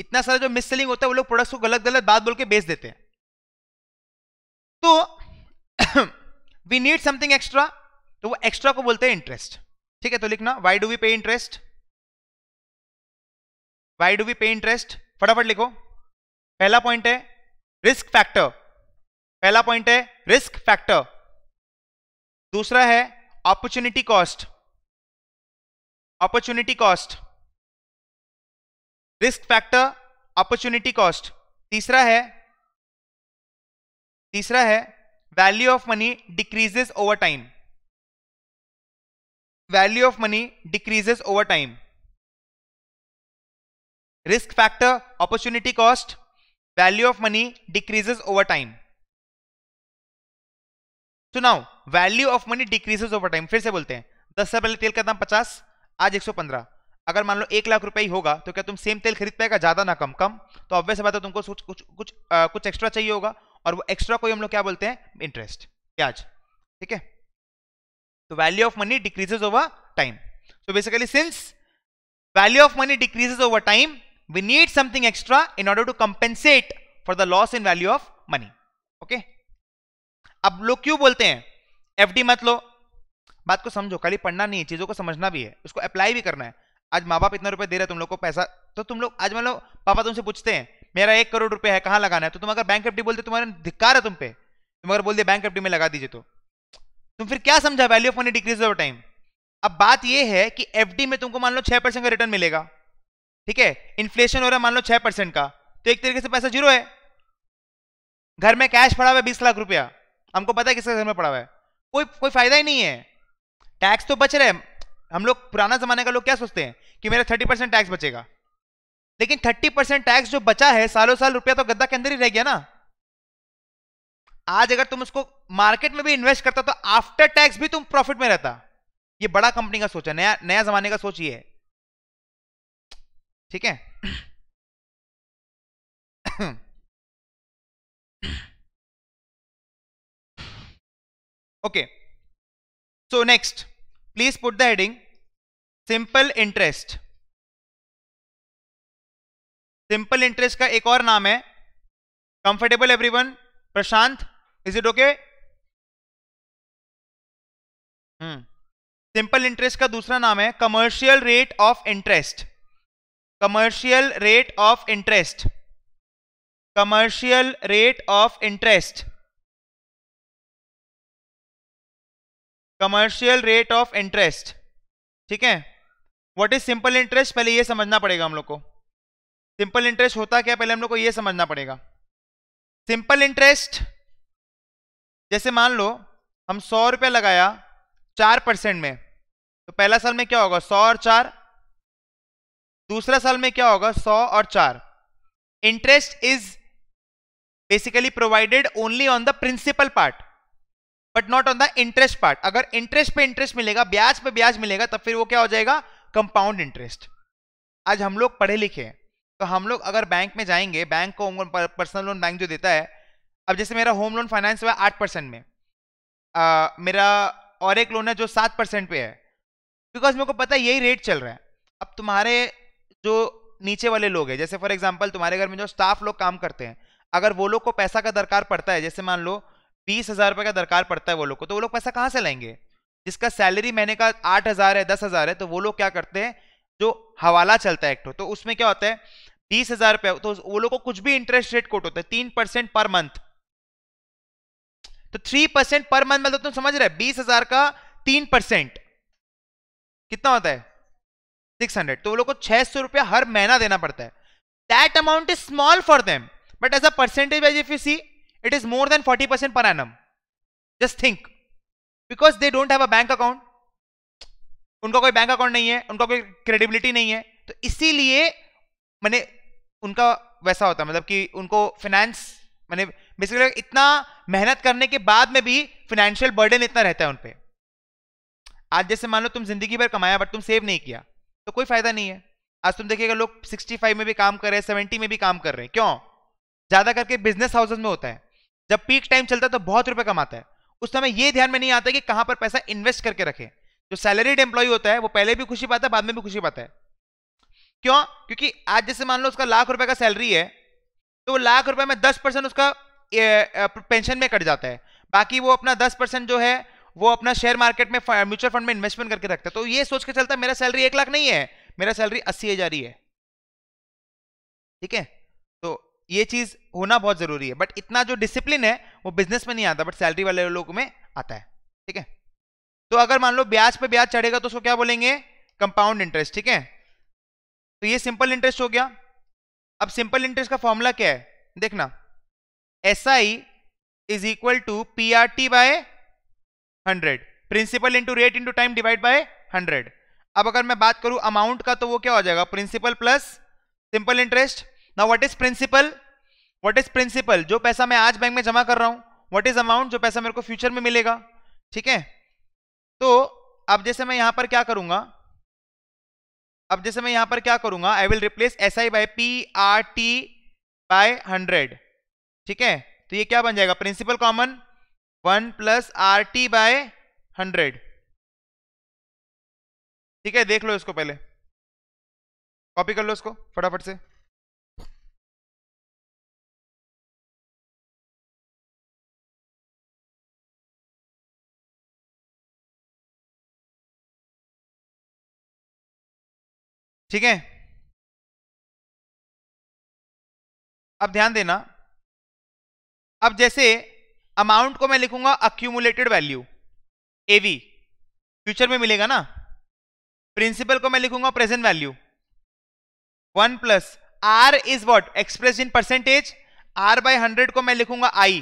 इतना सारा जो मिस सेलिंग होता है वो लोग प्रोडक्ट्स को गलत गलत बात बोल के बेच देते हैं तो वी नीड समथिंग एक्स्ट्रा तो वो एक्स्ट्रा को बोलते हैं इंटरेस्ट ठीक है तो लिखना why do we pay interest why do we pay interest फटाफट लिखो पहला पॉइंट है रिस्क फैक्टर पहला पॉइंट है रिस्क फैक्टर दूसरा है opportunity cost opportunity cost risk factor opportunity cost तीसरा है तीसरा है value of money decreases over time value of money decreases over time risk factor opportunity cost value of money decreases over time तो now value of money decreases over time फिर से बोलते हैं दस साल पहले तेल का दाम पचास आज एक सौ पंद्रह अगर मान लो एक लाख रुपए ही होगा तो क्या तुम सेम तेल खरीद पाएगा ज्यादा ना कम कम तो ऑब्वियस बात है तुमको कुछ कुछ कुछ आ, कुछ एक्स्ट्रा चाहिए होगा और वो एक्स्ट्रा को हम लोग क्या बोलते हैं इंटरेस्ट ब्याज ठीक है तो value of money decreases over time so basically since value of money decreases over time we need something extra in order to compensate for the loss in value of money okay okay अब लोग क्यों बोलते हैं एफ मत लो बात को समझो खाली पढ़ना नहीं है चीज़ों को समझना भी है उसको अप्लाई भी करना है आज माँ बाप इतना रुपए दे रहे तुम लोग को पैसा तो तुम लोग आज मान लो पापा तुमसे पूछते हैं मेरा एक करोड़ रुपए है कहाँ लगाना है तो तुम अगर बैंक एफ बोलते तुम्हारा धिक्कार है तुम पे तुम अगर बोल दिया बैंक एफ में लगा दीजिए तो तुम फिर क्या समझा value of money decrease over time अब बात यह है कि एफ में तुमको मान लो छह परसेंट का रिटर्न मिलेगा ठीक है इन्फ्लेशन हो रहा है मान लो छह परसेंट का तो एक तरीके से पैसा जीरो है घर में कैश पड़ा हुआ है बीस लाख रुपया हमको पता है किसके घर में पड़ा हुआ है कोई कोई फायदा ही नहीं है टैक्स तो बच रहे हैं हम लोग पुराना जमाने का लोग क्या सोचते हैं कि मेरा थर्टी परसेंट टैक्स बचेगा लेकिन थर्टी परसेंट टैक्स जो बचा है सालों साल रुपया तो गद्दा के अंदर ही रह गया ना आज अगर तुम उसको मार्केट में भी इन्वेस्ट करता तो आफ्टर टैक्स भी तुम प्रॉफिट में रहता ये बड़ा कंपनी का सोच है नया नया जमाने का सोच ये है ठीक है okay so next please put the heading simple interest simple interest का एक और नाम है comfortable everyone Prashant is it okay simple interest का दूसरा नाम है commercial rate of interest commercial rate of interest commercial rate of interest commercial rate of interest ठीक है व्हाट इज सिंपल इंटरेस्ट पहले ये समझना पड़ेगा हम लोग को सिंपल इंटरेस्ट होता क्या पहले हम लोग को ये समझना पड़ेगा सिंपल इंटरेस्ट जैसे मान लो हम सौ रुपया लगाया चार परसेंट में तो पहला साल में क्या होगा सौ और चार दूसरा साल में क्या होगा सौ और चार interest is basically provided only on the principal part but not on the interest part अगर इंटरेस्ट पे इंटरेस्ट मिलेगा ब्याज पे ब्याज मिलेगा तब फिर वो क्या हो जाएगा कंपाउंड इंटरेस्ट आज हम लोग पढ़े लिखे हैं तो हम लोग अगर बैंक में जाएंगे बैंक को पर्सनल लोन बैंक जो देता है अब जैसे मेरा होम लोन फाइनेंस हुआ आठ परसेंट में आ, मेरा और एक लोन है जो सात परसेंट पे है बिकॉज मेरे को पता है यही रेट चल रहा है अब तुम्हारे जो नीचे वाले लोग हैं जैसे फॉर एग्जाम्पल तुम्हारे घर में जो स्टाफ लोग काम करते हैं अगर वो लोग को पैसा का दरकार पड़ता है जैसे मान लो बीस हजार रुपये का दरकार पड़ता है वो लोग को तो वो लोग पैसा कहाँ से लाएंगे जिसका सैलरी महीने का आठ हजार है दस हजार है तो वो लोग क्या करते हैं जो हवाला चलता है एक्टो तो उसमें क्या होता है बीस हजार रुपये तो वो लोग को कुछ भी इंटरेस्ट रेट कोट होता है तीन परसेंट पर मंथ तो थ्री परसेंट पर मंथ मतलब तुम समझ रहे बीस हजार का तीन परसेंट कितना होता है सिक्स हंड्रेड तो वो लोग को छह सौ रुपया हर महीना देना पड़ता है that amount is small for them but as a percentage wise if you see it is more than 40% per annum just think because they don't have a bank account उनका कोई बैंक अकाउंट नहीं है उनका कोई क्रेडिबिलिटी नहीं है तो इसीलिए मैंने उनका वैसा होता है मतलब कि उनको फाइनेंस मैंने बेसिकली इतना मेहनत करने के बाद में भी फाइनेंशियल बर्डन इतना रहता है उन पर आज जैसे मान लो तुम जिंदगी भर कमाया बट तुम सेव नहीं किया तो कोई फायदा नहीं है आज तुम देखिएगा लोग 65 में भी काम कर रहे हैं 70 में भी काम कर रहे हैं क्यों ज्यादा करके बिजनेस हाउसेस में होता है जब पीक टाइम चलता है तो बहुत रुपए कमाता है उस समय यह ध्यान में नहीं आता कि कहां पर पैसा इन्वेस्ट करके रखे जो सैलरीड एम्प्लॉय होता है वो पहले भी खुशी पाता है बाद में भी खुशी पाता है क्यों क्योंकि आज जैसे मान लो उसका लाख रुपए का सैलरी है तो वो लाख रुपए में दस परसेंट उसका पेंशन में कट जाता है बाकी वो अपना दस परसेंट जो है वो अपना शेयर मार्केट में म्यूचुअल फंड में इन्वेस्टमेंट करके रखता है तो ये सोच के चलता है मेरा सैलरी एक लाख नहीं है मेरा सैलरी अस्सी हज़ार ही है ठीक है ये चीज़ होना बहुत ज़रूरी है बट इतना जो डिसिप्लिन है वो बिजनेस में नहीं आता बट सैलरी वाले लोग में आता है ठीक है तो अगर मान लो ब्याज पे ब्याज चढ़ेगा तो उसको क्या बोलेंगे कंपाउंड इंटरेस्ट ठीक है तो ये सिंपल इंटरेस्ट हो गया अब सिंपल इंटरेस्ट का फॉर्मूला क्या है देखना S I is equal to P R T by hundred principal into rate into time divide by hundred अब अगर मैं बात करूं अमाउंट का तो वो क्या हो जाएगा प्रिंसिपल प्लस सिंपल इंटरेस्ट ना what is principal what is principal जो पैसा मैं आज बैंक में जमा कर रहा हूं व्हाट इज अमाउंट जो पैसा मेरे को फ्यूचर में मिलेगा ठीक है तो अब जैसे मैं यहां पर क्या करूंगा अब जैसे मैं यहां पर क्या करूंगा I will replace S I by P R T by hundred ठीक है तो ये क्या बन जाएगा principal common one plus R T by hundred ठीक है देख लो इसको पहले कॉपी कर लो इसको फटाफट से ठीक है अब ध्यान देना अब जैसे अमाउंट को मैं लिखूंगा अक्यूमुलेटेड वैल्यू एवी फ्यूचर में मिलेगा ना प्रिंसिपल को मैं लिखूंगा present value one plus R is what express in percentage R by hundred को मैं लिखूंगा I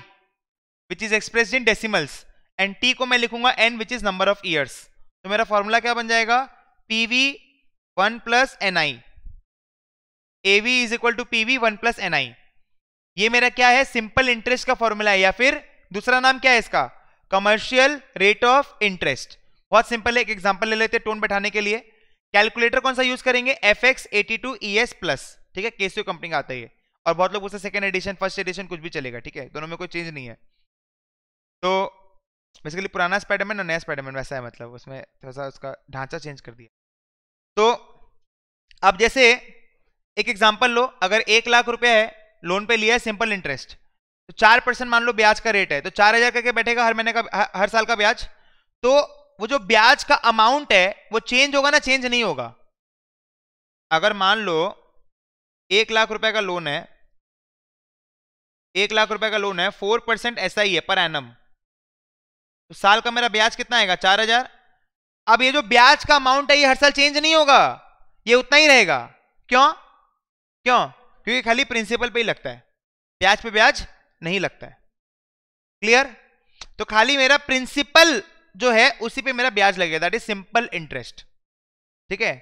which is express in decimals and T को मैं लिखूंगा N which is number of years तो मेरा फॉर्मूला क्या बन जाएगा PV one plus N I A V is equal to P V one plus N I ये मेरा क्या है सिंपल इंटरेस्ट का फॉर्मूला है या फिर दूसरा नाम क्या है इसका कमर्शियल रेट ऑफ इंटरेस्ट बहुत सिंपल है एक एग्जाम्पल ले लेते हैं टोन बैठाने के लिए कैलकुलेटर कौन सा यूज करेंगे F X eighty two E S plus ठीक है केसीओ कंपनी का आता है और बहुत लोग उससे सेकंड एडिशन फर्स्ट एडिशन कुछ भी चलेगा ठीक है दोनों में कोई चेंज नहीं है तो बेसिकली पुराना स्पाइडरमैन और नया स्पाइडरमैन वैसा है मतलब उसमें थोड़ा सा उसका ढांचा चेंज कर दिया तो अब जैसे एक एग्जांपल लो अगर एक लाख रुपया है लोन पे लिया है सिंपल इंटरेस्ट तो चार परसेंट मान लो ब्याज का रेट है तो चार हजार करके बैठेगा हर महीने का हर साल का ब्याज तो वो जो ब्याज का अमाउंट है वो चेंज होगा ना चेंज नहीं होगा अगर मान लो एक लाख रुपए का लोन है एक लाख रुपए का लोन है फोर परसेंट ऐसा ही है पर एनम तो साल का मेरा ब्याज कितना आएगा चार हजार अब ये जो ब्याज का अमाउंट है ये हर साल चेंज नहीं होगा ये उतना ही रहेगा क्यों क्यों क्योंकि खाली प्रिंसिपल पे ही लगता है ब्याज पे ब्याज नहीं लगता है क्लियर तो खाली मेरा प्रिंसिपल जो है उसी पे मेरा ब्याज लगेगा दैट इज सिंपल इंटरेस्ट ठीक है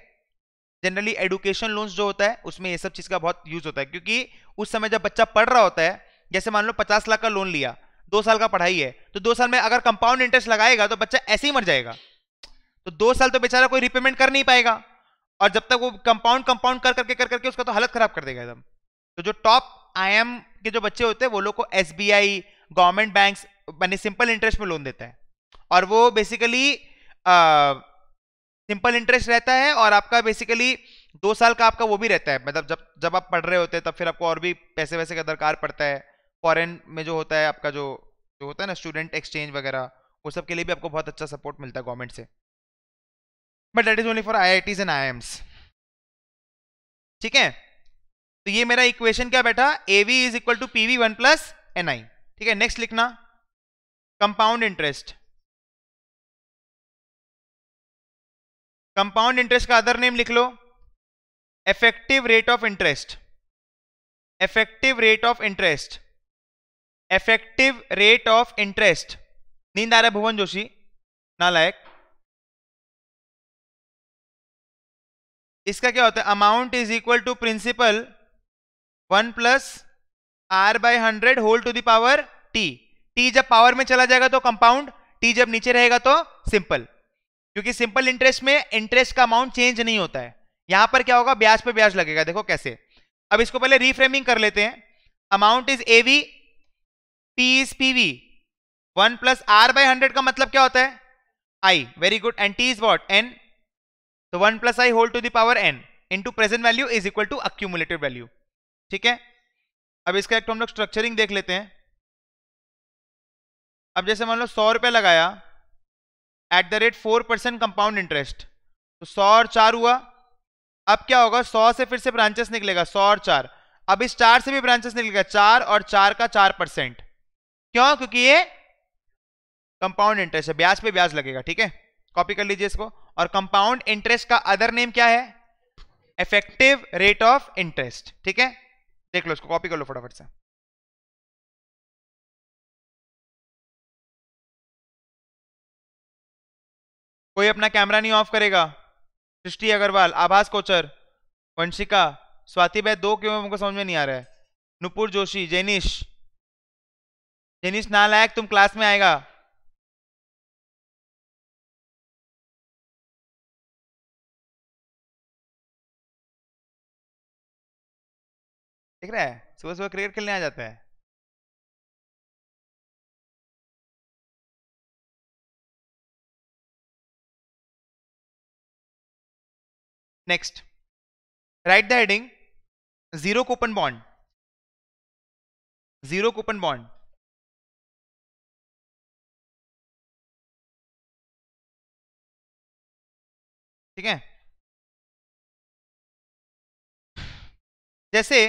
जनरली एडुकेशन लोन्स जो होता है उसमें ये सब चीज का बहुत यूज होता है क्योंकि उस समय जब बच्चा पढ़ रहा होता है जैसे मान लो पचास लाख का लोन लिया दो साल का पढ़ाई है तो दो साल में अगर कंपाउंड इंटरेस्ट लगाएगा तो बच्चा ऐसे ही मर जाएगा तो दो साल तो बेचारा कोई रिपेमेंट कर नहीं पाएगा और जब तक वो कंपाउंड कंपाउंड कर करके कर करके उसका तो हालत खराब कर देगा एकदम तो जो टॉप आई के जो बच्चे होते हैं वो लोग को एस गवर्नमेंट बैंक मैंने सिंपल इंटरेस्ट में लोन देता है और वो बेसिकली सिंपल इंटरेस्ट रहता है और आपका बेसिकली दो साल का आपका वो भी रहता है मतलब जब जब आप पढ़ रहे होते हैं तब फिर आपको और भी पैसे वैसे का दरकार पड़ता है फॉरेन में जो होता है आपका जो जो होता है ना स्टूडेंट एक्सचेंज वगैरह वो सब के लिए भी आपको बहुत अच्छा सपोर्ट मिलता है गवर्नमेंट से but that is only for I I Ts and I Ms ठीक है तो ये मेरा इक्वेशन क्या बैठा A V is equal to P V one plus N I ठीक है नेक्स्ट लिखना कंपाउंड इंटरेस्ट कंपाउंड इंटरेस्ट का अदर नेम लिख लो effective rate of interest effective rate of interest effective rate of interest नींद आ रहा है भुवन जोशी नालायक इसका क्या होता है amount is equal to principal one plus R by hundred whole to the power T T जब पावर में चला जाएगा तो कंपाउंड टी जब नीचे रहेगा तो सिंपल क्योंकि सिंपल इंटरेस्ट में इंटरेस्ट का अमाउंट चेंज नहीं होता है यहां पर क्या होगा ब्याज पे ब्याज लगेगा देखो कैसे अब इसको पहले रीफ्रेमिंग कर लेते हैं amount is A V P is P V one plus R by hundred का मतलब क्या होता है I very good and T is what N तो one plus I whole to the power N into present value is equal to accumulated value ठीक है अब इसका एक तो हम लोग स्ट्रक्चरिंग देख लेते हैं अब जैसे मान लो सौ रुपये लगाया at the rate four percent compound interest तो सौ और चार हुआ अब क्या होगा सौ से फिर से ब्रांचेस निकलेगा सौ और चार अब इस चार से भी ब्रांचेस निकलेगा चार और चार का चार परसेंट क्यों क्योंकि ये कंपाउंड इंटरेस्ट है ब्याज पे ब्याज लगेगा ठीक है कॉपी कर लीजिए इसको और कंपाउंड इंटरेस्ट का अदर नेम क्या है इफेक्टिव रेट ऑफ इंटरेस्ट ठीक है देख लो इसको कॉपी कर लो फटाफट से कोई अपना कैमरा नहीं ऑफ करेगा सृष्टि अग्रवाल आभास कोचर वंशिका स्वाति भाई दो क्यों हमको समझ में नहीं आ रहा है नुपुर जोशी जेनिश जेनिश नालायक तुम क्लास में आएगा दिख रहा है सुबह सुबह क्रिकेट खेलने आ जाता है next right the heading zero coupon bond zero coupon bond ठीक है जैसे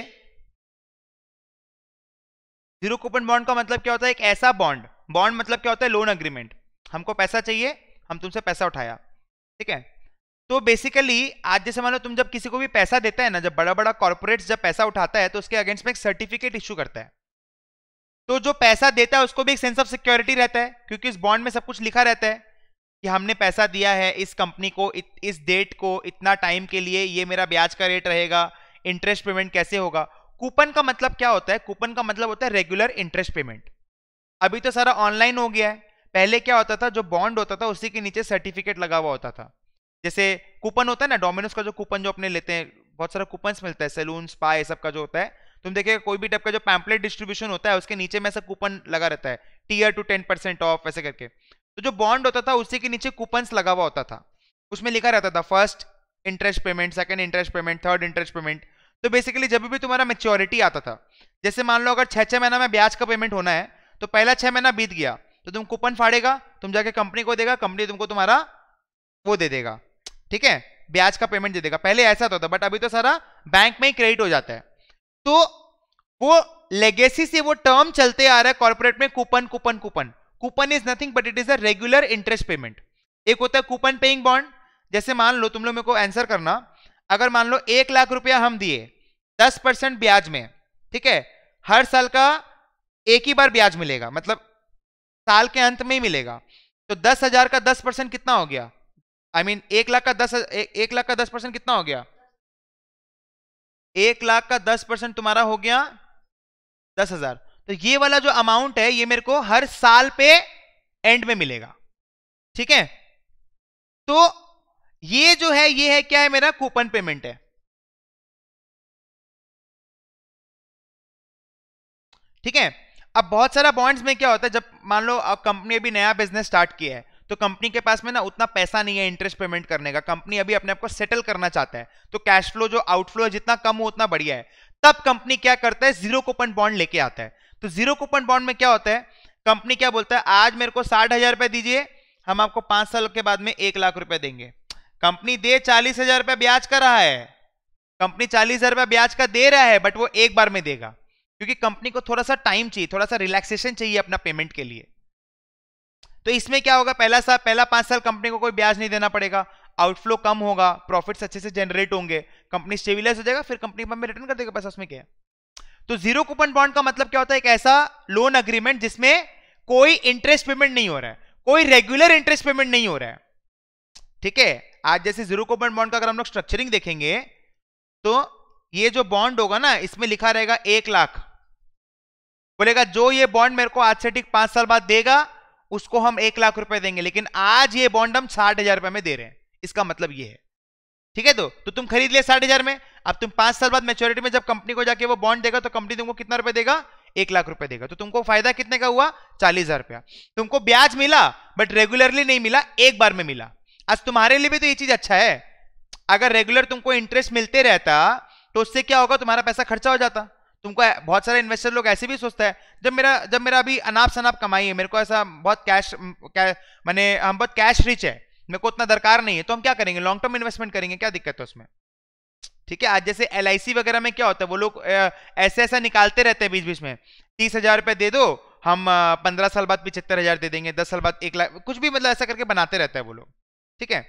जीरो कूपन बॉन्ड का मतलब क्या होता है एक ऐसा बॉन्ड बॉन्ड मतलब क्या होता है लोन अग्रीमेंट हमको पैसा चाहिए हम तुमसे पैसा उठाया ठीक है तो बेसिकली आज जैसे मान लो तुम जब किसी को भी पैसा देता है ना जब बड़ा बड़ा कॉर्पोरेट्स जब पैसा उठाता है तो उसके अगेंस्ट में एक सर्टिफिकेट इश्यू करता है तो जो पैसा देता है उसको भी एक सेंस ऑफ सिक्योरिटी रहता है क्योंकि इस बॉन्ड में सब कुछ लिखा रहता है कि हमने पैसा दिया है इस कंपनी को इत, इस डेट को इतना टाइम के लिए ये मेरा ब्याज का रेट रहेगा इंटरेस्ट पेमेंट कैसे होगा कूपन का मतलब क्या होता है कूपन का मतलब होता है रेगुलर इंटरेस्ट पेमेंट अभी तो सारा ऑनलाइन हो गया है पहले क्या होता था जो बॉन्ड होता था उसी के नीचे सर्टिफिकेट लगा हुआ होता था जैसे कूपन होता है ना डोमिनोज का जो कूपन जो अपने लेते हैं बहुत सारा कूपन्स मिलता है सैलून स्पा ये सब का जो होता है तुम देखिए कोई भी टाइप का जो पैम्पलेट डिस्ट्रीब्यूशन होता है उसके नीचे में ऐसा कूपन लगा रहता है tier two ten percent of ऐसे करके तो जो बॉन्ड होता था उसी के नीचे कूपन्स लगा हुआ होता था उसमें लिखा रहता था first interest payment second interest payment third interest payment तो बेसिकली जब भी तुम्हारा मेच्योरिटी आता था जैसे मान लो अगर छः छः महीना में ब्याज का पेमेंट होना है तो पहला छः महीना बीत गया तो तुम कूपन फाड़ेगा तुम जाके कंपनी को देगा कंपनी तुमको तुम्हारा वो दे देगा ठीक है ब्याज का पेमेंट दे देगा पहले ऐसा तो था बट अभी तो सारा बैंक में ही क्रेडिट हो जाता है तो वो लेगेसी से वो टर्म चलते आ रहा है कॉर्पोरेट में coupon coupon coupon coupon is nothing but it is a regular interest payment एक होता है कूपन पेइंग बॉन्ड जैसे मान लो तुम लोग मेरे को आंसर करना अगर मान लो एक लाख रुपया हम दिए दस परसेंट ब्याज में ठीक है हर साल का एक ही बार ब्याज मिलेगा मतलब साल के अंत में ही मिलेगा तो दस हजार का दस परसेंट कितना हो गया आई I मीन mean, एक लाख का दस एक लाख का दस परसेंट कितना हो गया एक लाख का दस परसेंट तुम्हारा हो गया दस हजार तो ये वाला जो अमाउंट है ये मेरे को हर साल पे एंड में मिलेगा ठीक है तो ये जो है ये है क्या है मेरा कूपन पेमेंट है ठीक है अब बहुत सारा बॉन्ड्स में क्या होता है जब मान लो अब कंपनी अभी नया बिजनेस स्टार्ट किया है तो कंपनी के पास में ना उतना पैसा नहीं है इंटरेस्ट पेमेंट करने का कंपनी अभी अपने आप को सेटल करना चाहता है तो कैश फ्लो जो आउटफ्लो है जितना कम हो उतना बढ़िया है तब कंपनी क्या करता है जीरो कूपन बॉन्ड लेके आता है तो जीरो कूपन बॉन्ड में क्या होता है कंपनी क्या बोलता है आज मेरे को साठ हजार रुपए दीजिए हम आपको पांच साल के बाद में एक लाख रुपए देंगे कंपनी दे चालीस हजार रुपए ब्याज का रहा है कंपनी चालीस हजार रुपए ब्याज का दे रहा है बट वो एक बार में देगा क्योंकि कंपनी को थोड़ा सा टाइम चाहिए थोड़ा सा रिलैक्सेशन चाहिए अपना पेमेंट के लिए तो इसमें क्या होगा पहला साल पहला पांच साल कंपनी को कोई ब्याज नहीं देना पड़ेगा आउटफ्लो कम होगा प्रॉफिट्स अच्छे से जनरेट होंगे कंपनी स्टेबिलाइज हो जाएगा फिर कंपनी में रिटर्न कर देगा पैसा उसमें क्या तो जीरो कूपन बॉन्ड का मतलब क्या होता है एक ऐसा लोन अग्रीमेंट जिसमें कोई इंटरेस्ट पेमेंट नहीं हो रहा है कोई रेगुलर इंटरेस्ट पेमेंट नहीं हो रहा है ठीक है आज जैसे जीरो कूपन बॉन्ड का अगर हम लोग स्ट्रक्चरिंग देखेंगे तो ये जो बॉन्ड होगा ना इसमें लिखा रहेगा एक लाख बोलेगा जो ये बॉन्ड मेरे को आज से ठीक पांच साल बाद देगा उसको हम एक लाख रुपए देंगे लेकिन आज ये बॉन्ड हम साठ हजार रुपए में दे रहे हैं इसका मतलब ये है ठीक है तो तो तुम खरीद ले साठ हजार में अब तुम पांच साल बाद मेच्योरिटी में जब कंपनी को जाके वो बॉन्ड देगा तो कंपनी तुमको कितना रुपए देगा एक लाख रुपए देगा तो तुमको फायदा कितने का हुआ चालीस हजार रुपया तुमको ब्याज मिला बट रेगुलरली नहीं मिला एक बार में मिला आज तुम्हारे लिए भी तो ये चीज अच्छा है अगर रेगुलर तुमको इंटरेस्ट मिलते रहता तो उससे क्या होगा तुम्हारा पैसा खर्चा हो जाता तुमको बहुत सारे इन्वेस्टर लोग ऐसे भी सोचता है जब मेरा जब मेरा अभी अनाप शनाप कमाई है मेरे को ऐसा बहुत कैश कै मैंने हम बहुत कैश रिच है मेरे को उतना दरकार नहीं है तो हम क्या करेंगे लॉन्ग टर्म इन्वेस्टमेंट करेंगे क्या दिक्कत है उसमें ठीक है आज जैसे एल वगैरह में क्या होता है वो लोग ऐसे ऐसा निकालते रहते हैं बीच बीच में तीस हजार रुपये दे दो हम पंद्रह साल बाद पिछहत्तर हजार दे देंगे दस साल बाद एक लाख कुछ भी मतलब ऐसा करके बनाते रहता है वो लोग ठीक है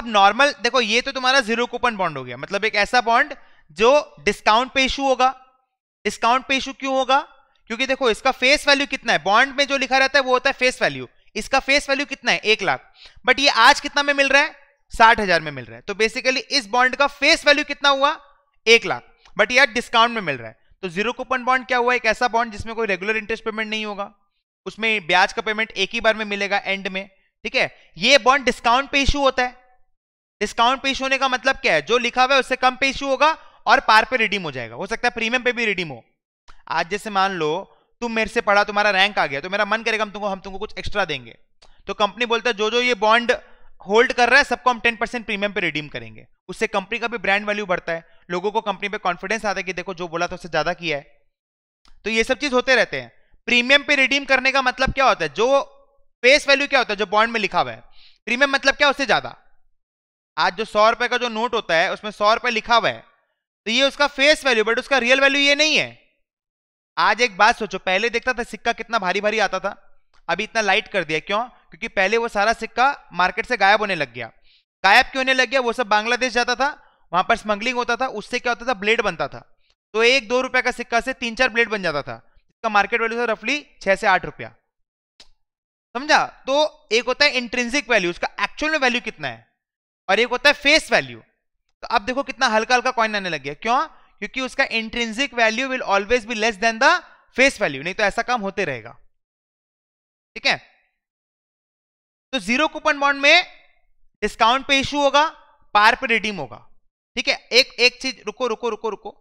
अब नॉर्मल देखो ये तो तुम्हारा जीरो कूपन बॉन्ड हो गया मतलब एक ऐसा बॉन्ड जो डिस्काउंट पे इशू होगा डिस्काउंट पे इशू क्यों होगा क्योंकि देखो इसका फेस वैल्यू कितना है बॉन्ड में जो लिखा रहता है वो होता है फेस वैल्यू इसका फेस वैल्यू कितना है एक लाख बट ये आज कितना में मिल रहा है साठ हजार में मिल रहा है तो बेसिकली इस बॉन्ड का फेस वैल्यू कितना हुआ एक लाख बट यह डिस्काउंट में मिल रहा है तो जीरो कूपन बॉन्ड क्या हुआ एक ऐसा बॉन्ड जिसमें कोई रेगुलर इंटरेस्ट पेमेंट नहीं होगा उसमें ब्याज का पेमेंट एक ही बार में मिलेगा एंड में ठीक है ये बॉन्ड डिस्काउंट पे इशू होता है डिस्काउंट पे इशू होने का मतलब क्या है जो लिखा हुआ है उससे कम पे इशू होगा और पार पे रिडीम हो जाएगा हो सकता है प्रीमियम पे भी रिडीम हो आज जैसे मान लो तुम मेरे से पढ़ा तुम्हारा रैंक आ गया तो मेरा मन करेगा हम तुमको हम तुमको कुछ एक्स्ट्रा देंगे तो कंपनी बोलता है जो जो ये बॉन्ड होल्ड कर रहा है सबको हम टेन परसेंट प्रीमियम पे रिडीम करेंगे उससे कंपनी का भी ब्रांड वैल्यू बढ़ता है लोगों को कंपनी पे कॉन्फिडेंस आता है कि देखो जो बोला था उससे ज्यादा किया है तो ये सब चीज होते रहते हैं प्रीमियम पे रिडीम करने का मतलब क्या होता है जो फेस वैल्यू क्या होता है जो बॉन्ड में लिखा हुआ है प्रीमियम मतलब क्या उससे ज्यादा आज जो सौ रुपए का जो नोट होता है उसमें सौ रुपए लिखा हुआ है तो ये उसका फेस वैल्यू बट उसका रियल वैल्यू ये नहीं है आज एक बात सोचो पहले देखता था सिक्का कितना भारी भारी आता था अभी इतना लाइट कर दिया क्यों क्योंकि पहले वो सारा सिक्का मार्केट से गायब होने लग गया गायब क्यों होने लग गया वो सब बांग्लादेश जाता था वहां पर स्मगलिंग होता था उससे क्या होता था ब्लेड बनता था तो एक दो रुपए का सिक्का से तीन चार ब्लेड बन जाता था जिसका मार्केट वैल्यू था रफली छह से आठ रुपया समझा तो एक होता है इंट्रेंसिक वैल्यू उसका एक्चुअल वैल्यू कितना है और एक होता है फेस वैल्यू तो अब देखो कितना हल्का हल्का कॉइन आने लग गया क्यों क्योंकि उसका intrinsic value will always be less than the face value नहीं तो ऐसा काम होते रहेगा ठीक है तो जीरो कूपन बॉन्ड में डिस्काउंट पे इशू होगा पार पे रिडीम होगा ठीक है एक एक चीज रुको रुको रुको रुको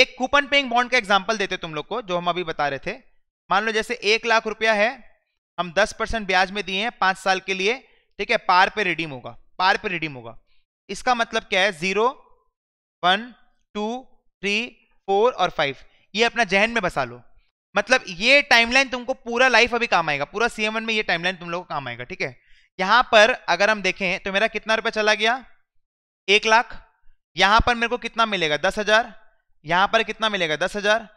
एक कूपन पेइंग बॉन्ड का एग्जाम्पल देते तुम लोग को जो हम अभी बता रहे थे मान लो जैसे एक लाख रुपया है हम दस परसेंट ब्याज में दिए हैं पांच साल के लिए ठीक है पार पे रिडीम होगा पार पे रिडीम होगा इसका मतलब क्या है zero one two three four और फाइव ये अपना जहन में बसा लो मतलब ये टाइमलाइन तुमको पूरा लाइफ अभी काम आएगा पूरा सीएमएन में ये टाइमलाइन तुम लोग को काम आएगा ठीक है यहां पर अगर हम देखें तो मेरा कितना रुपया चला गया एक लाख यहां पर मेरे को कितना मिलेगा दस हजार यहां पर कितना मिलेगा दस हजार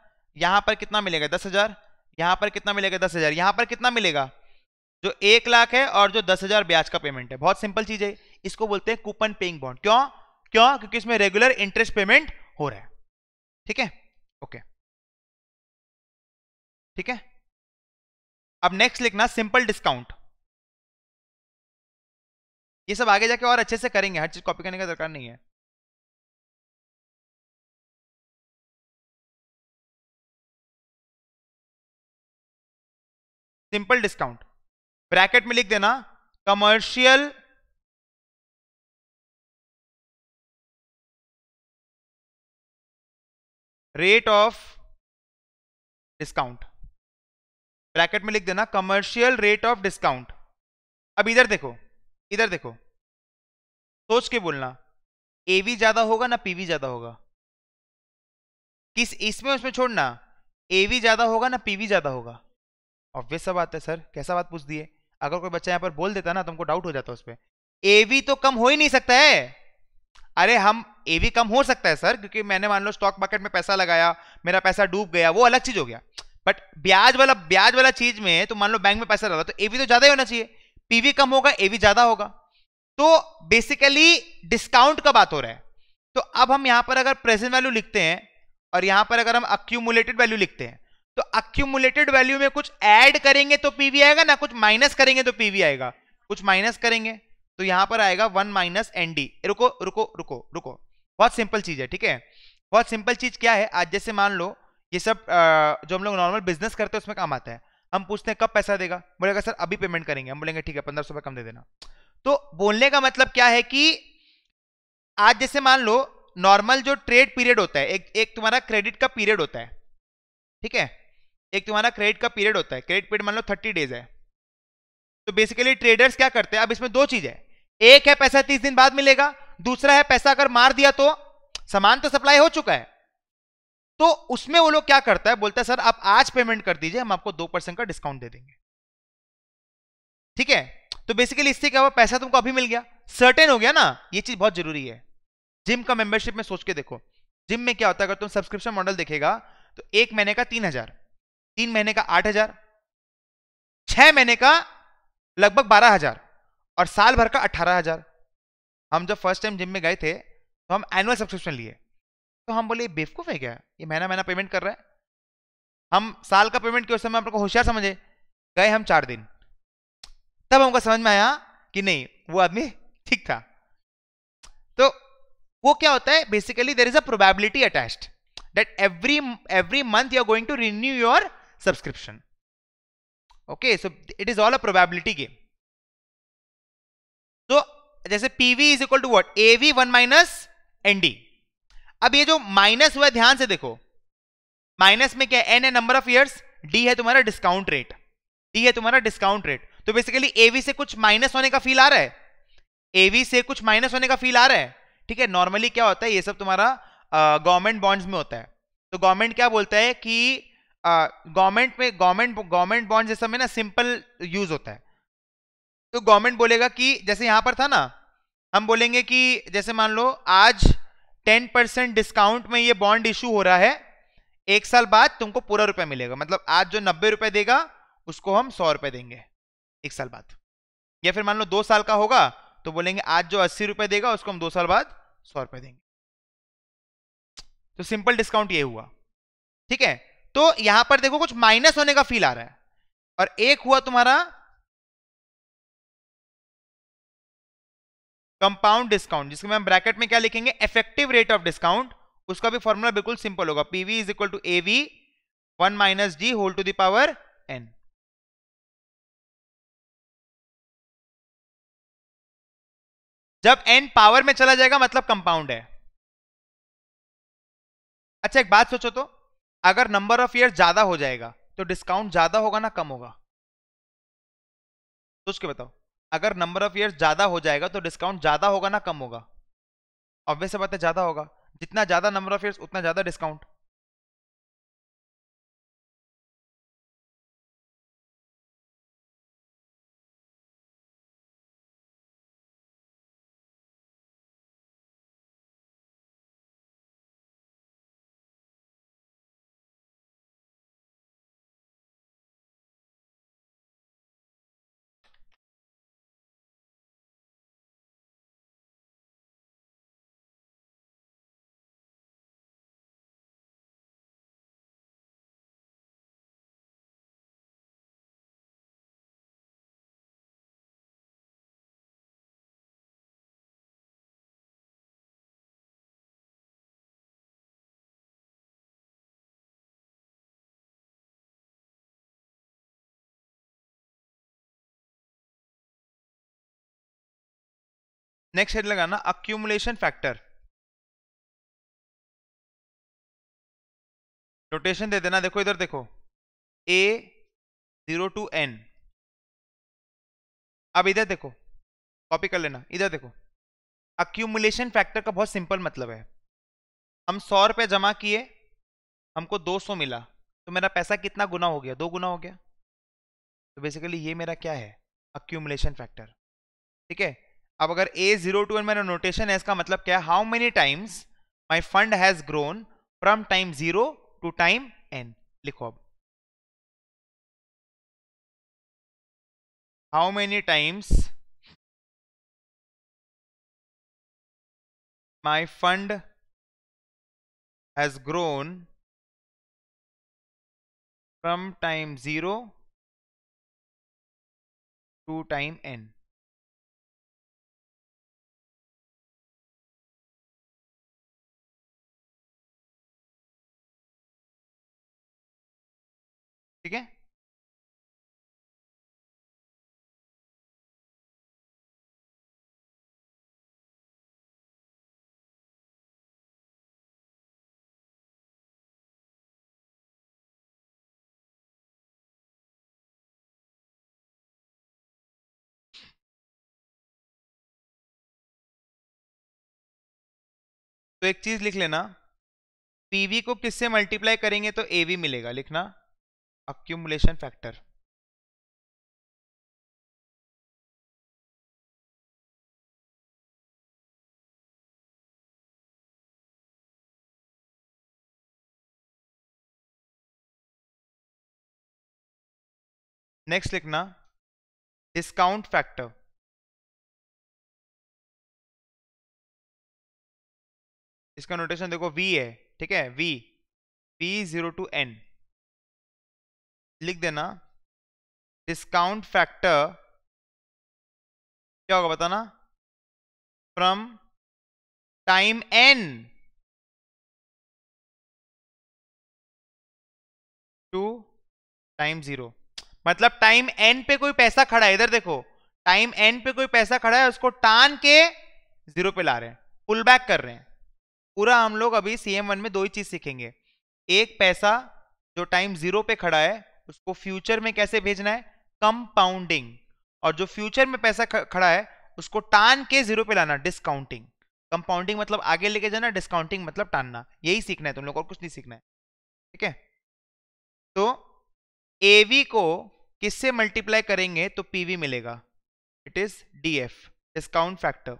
यहां पर कितना मिलेगा दस हजार यहां पर कितना मिलेगा दस हजार यहां पर कितना मिलेगा जो एक लाख है और जो दस हजार ब्याज का पेमेंट है बहुत सिंपल चीज है इसको बोलते हैं कूपन पेइंग बॉन्ड क्यों क्यों क्योंकि इसमें रेगुलर इंटरेस्ट पेमेंट हो रहा है ठीक है ओके ठीक है अब नेक्स्ट लिखना सिंपल डिस्काउंट ये सब आगे जाके और अच्छे से करेंगे हर चीज कॉपी करने का दरकार नहीं है सिंपल डिस्काउंट ब्रैकेट में लिख देना commercial rate of discount bracket में लिख देना कमर्शियल रेट ऑफ डिस्काउंट अब इधर देखो इधर देखो सोच के बोलना एवी ज्यादा होगा ना पीवी ज्यादा होगा किस इसमें उसमें छोड़ना एवी ज्यादा होगा ना पीवी ज्यादा होगा ऑब्वियस सा बात है सर कैसा बात पूछ दिए अगर कोई बच्चा यहां पर बोल देता ना तो हमको डाउट हो जाता उस पर एवी तो कम हो ही नहीं सकता है अरे हम भी कम हो सकता है सर क्योंकि मैंने मान लो स्टॉक मार्केट में पैसा लगाया मेरा पैसा डूब गया वो अलग चीज हो गया बट ब्याज वाला ब्याज वाला चीज में तो मान लो बैंक में पैसा लगा तो भी तो ज्यादा ही होना चाहिए पीवी कम होगा भी ज्यादा होगा तो बेसिकली डिस्काउंट का बात हो रहा है तो अब हम यहां पर अगर प्रेजेंट वैल्यू लिखते हैं और यहां पर अगर हम अक्यूमुलेटेड वैल्यू लिखते हैं तो अक्यूमुलेटेड वैल्यू में कुछ ऐड करेंगे तो पीवी आएगा ना कुछ माइनस करेंगे तो पीवी आएगा कुछ माइनस करेंगे तो यहां पर आएगा वन माइनस एन डी रुको रुको रुको रुको बहुत सिंपल चीज है ठीक है बहुत सिंपल चीज क्या है आज जैसे मान लो ये सब जो हम लोग नॉर्मल बिजनेस करते हैं उसमें काम आता है हम पूछते हैं कब पैसा देगा बोलेगा सर अभी पेमेंट करेंगे हम बोलेंगे ठीक है पंद्रह सौ रुपये कम दे देना तो बोलने का मतलब क्या है कि आज जैसे मान लो नॉर्मल जो ट्रेड पीरियड होता है एक एक तुम्हारा क्रेडिट का पीरियड होता है ठीक है एक तुम्हारा क्रेडिट का पीरियड होता है क्रेडिट पीरियड मान लो थर्टी डेज है तो बेसिकली ट्रेडर्स क्या करते हैं अब इसमें दो चीज़ है एक है पैसा तीस दिन बाद मिलेगा दूसरा है पैसा अगर मार दिया तो सामान तो सप्लाई हो चुका है तो उसमें वो लोग क्या करता है बोलता है सर आप आज पेमेंट कर दीजिए हम आपको दो परसेंट का डिस्काउंट दे देंगे ठीक है तो बेसिकली इससे क्या हुआ पैसा तुमको अभी मिल गया सर्टेन हो गया ना ये चीज बहुत जरूरी है जिम का मेंबरशिप में सोच के देखो जिम में क्या होता है अगर तुम सब्सक्रिप्शन मॉडल देखेगा तो एक महीने का तीन हजार तीन महीने का आठ हजार छह महीने का लगभग बारह हजार और साल भर का अट्ठारह हजार हम जब फर्स्ट टाइम जिम में गए थे तो हम एनुअल सब्सक्रिप्शन लिए तो हम बोले बेवकूफ़ है क्या ये महीना महीना पेमेंट कर रहा है हम साल का पेमेंट के उस समय आपको होशियार समझे गए हम चार दिन तब हमको समझ में आया कि नहीं वो आदमी ठीक था तो वो क्या होता है basically there is a probability attached that every every month you are going to renew your subscription okay so it is all a probability game तो जैसे PV is equal to what A V one minus ND अब ये जो माइनस हुआ ध्यान से देखो माइनस में क्या एन है नंबर ऑफ ईयर्स डी है तुम्हारा डिस्काउंट रेट डी है तुम्हारा डिस्काउंट रेट तो बेसिकली एवी से कुछ माइनस होने का फील आ रहा है एवी से कुछ माइनस होने का फील आ रहा है ठीक है नॉर्मली क्या होता है ये सब तुम्हारा गवर्नमेंट बॉन्ड्स में होता है तो गवर्नमेंट क्या बोलता है कि गवर्नमेंट में गवर्नमेंट गवर्नमेंट बॉन्ड जैसा में ना सिंपल यूज होता है तो गवर्नमेंट बोलेगा कि जैसे यहां पर था ना हम बोलेंगे कि जैसे मान लो आज टेन परसेंट डिस्काउंट में ये बॉन्ड इशू हो रहा है एक साल बाद तुमको पूरा रुपया मिलेगा मतलब आज जो नब्बे रुपए देगा उसको हम सौ रुपए देंगे एक साल बाद या फिर मान लो दो साल का होगा तो बोलेंगे आज जो अस्सी रुपए देगा उसको हम दो साल बाद सौ रुपए देंगे तो सिंपल डिस्काउंट ये हुआ ठीक है तो यहां पर देखो कुछ माइनस होने का फील आ रहा है और एक हुआ तुम्हारा कंपाउंड डिस्काउंट जिसके हम ब्रैकेट में क्या लिखेंगे इफेक्टिव रेट ऑफ डिस्काउंट उसका भी फॉर्मूला बिल्कुल सिंपल होगा PV is equal to A V one minus G whole to the power N जब एन पावर में चला जाएगा मतलब कंपाउंड है अच्छा एक बात सोचो तो अगर नंबर ऑफ ईयर ज्यादा हो जाएगा तो डिस्काउंट ज्यादा होगा ना कम होगा सोच के बताओ अगर नंबर ऑफ ईयर्स ज़्यादा हो जाएगा तो डिस्काउंट ज़्यादा होगा ना कम होगा ऑब्वियस बात है ज़्यादा होगा जितना ज़्यादा नंबर ऑफ ईयर्स उतना ज़्यादा डिस्काउंट नेक्स्ट हेड लगाना अक्यूमुलेशन फैक्टर रोटेशन दे देना देखो इधर देखो ए जीरो टू एन अब इधर देखो कॉपी कर लेना इधर देखो अक्यूमुलेशन फैक्टर का बहुत सिंपल मतलब है हम सौ रुपये जमा किए हमको दो सौ मिला तो मेरा पैसा कितना गुना हो गया दो गुना हो गया तो बेसिकली ये मेरा क्या है अक्यूमुलेशन फैक्टर ठीक है अब अगर ए जीरो टू एन मेरा नोटेशन है इसका मतलब क्या है how many times my fund has grown from time zero to time N लिखो अब how many times my fund has grown from time zero to time N ठीक है तो एक चीज लिख लेना पीवी को किससे मल्टीप्लाई करेंगे तो एवी मिलेगा लिखना accumulation factor नेक्स्ट लिखना डिस्काउंट फैक्टर इसका नोटेशन देखो वी है ठीक है V V zero to N लिख देना डिस्काउंट फैक्टर क्या होगा बताना from time N to time zero मतलब टाइम एन पे कोई पैसा खड़ा है इधर देखो टाइम एन पे कोई पैसा खड़ा है उसको टान के जीरो पे ला रहे हैं पुल बैक कर रहे हैं पूरा हम लोग अभी सीएम वन में दो ही चीज सीखेंगे एक पैसा जो टाइम जीरो पे खड़ा है उसको फ्यूचर में कैसे भेजना है कंपाउंडिंग और जो फ्यूचर में पैसा खड़ा है उसको टान के जीरो पे लाना डिस्काउंटिंग कंपाउंडिंग मतलब आगे लेके जाना डिस्काउंटिंग मतलब टानना यही सीखना है तुम लोग और कुछ नहीं सीखना है ठीक है तो एवी को किससे मल्टीप्लाई करेंगे तो पीवी मिलेगा it is DF discount factor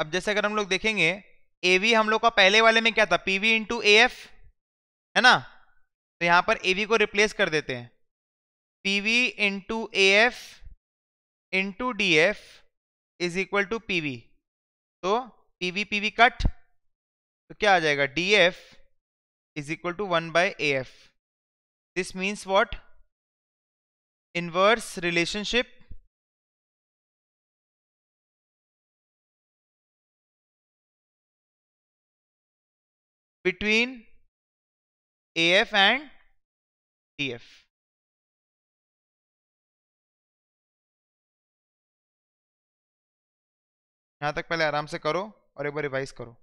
अब जैसे अगर हम लोग देखेंगे ए वी हम लोग का पहले वाले में क्या था P V into A F है ना तो यहां पर ए वी को रिप्लेस कर देते हैं P V into A F into D F is equal to P V तो P V P V cut तो क्या आ जाएगा D F is equal to one by A F this means what inverse relationship between AF and TF. यहां तक पहले आराम से करो और एक बार रिवाइज करो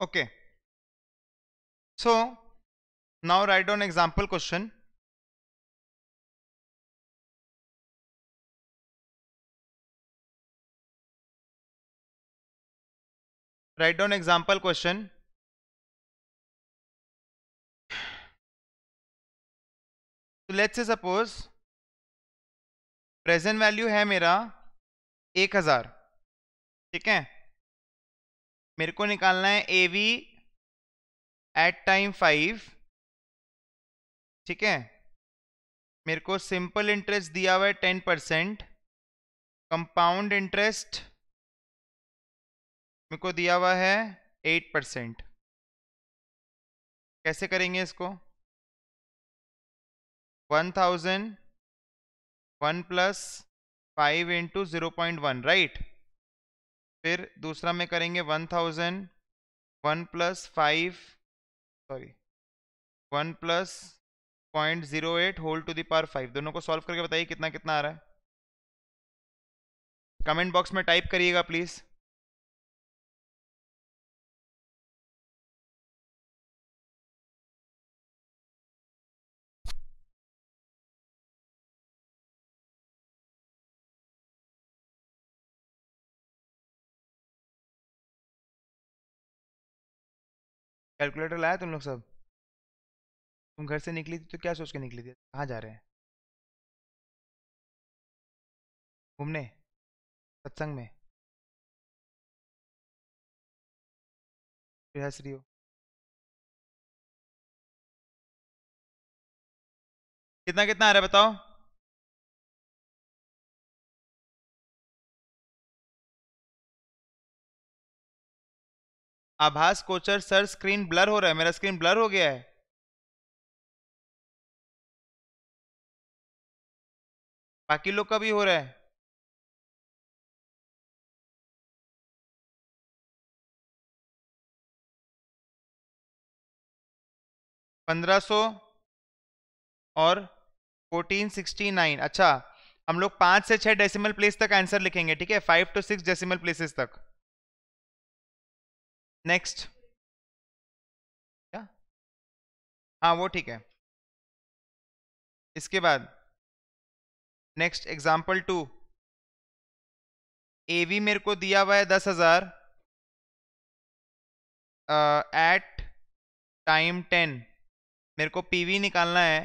okay so now write down example question write down example question तो let's say suppose present value है मेरा एक हज़ार ठीक है मेरे को निकालना है A V at time five ठीक है मेरे को सिंपल इंटरेस्ट दिया हुआ है टेन परसेंट कंपाउंड इंटरेस्ट मेरे को दिया हुआ है एट परसेंट कैसे करेंगे इसको one thousand one plus five into zero point one right फिर दूसरा में करेंगे one thousand one plus five sorry one plus point zero eight whole to the power five दोनों को सॉल्व करके बताइए कितना कितना आ रहा है कमेंट बॉक्स में टाइप करिएगा प्लीज़ कैलकुलेटर लाया तुम लोग सब तुम घर से निकली थी तो क्या सोच के निकली थी कहाँ जा रहे हैं घूमने सत्संग में हो कितना कितना आ रहा है बताओ आभास कोचर सर स्क्रीन ब्लर हो रहा है मेरा स्क्रीन ब्लर हो गया है बाकी लोग का भी हो रहा है पंद्रह सौ और फोर्टीन सिक्सटी नाइन अच्छा हम लोग पाँच से छः डेसिमल प्लेस तक आंसर लिखेंगे ठीक है five to six decimal places तक नेक्स्ट क्या हाँ वो ठीक है इसके बाद next example two A V मेरे को दिया हुआ है दस हजार एट टाइम टेन मेरे को पीवी निकालना है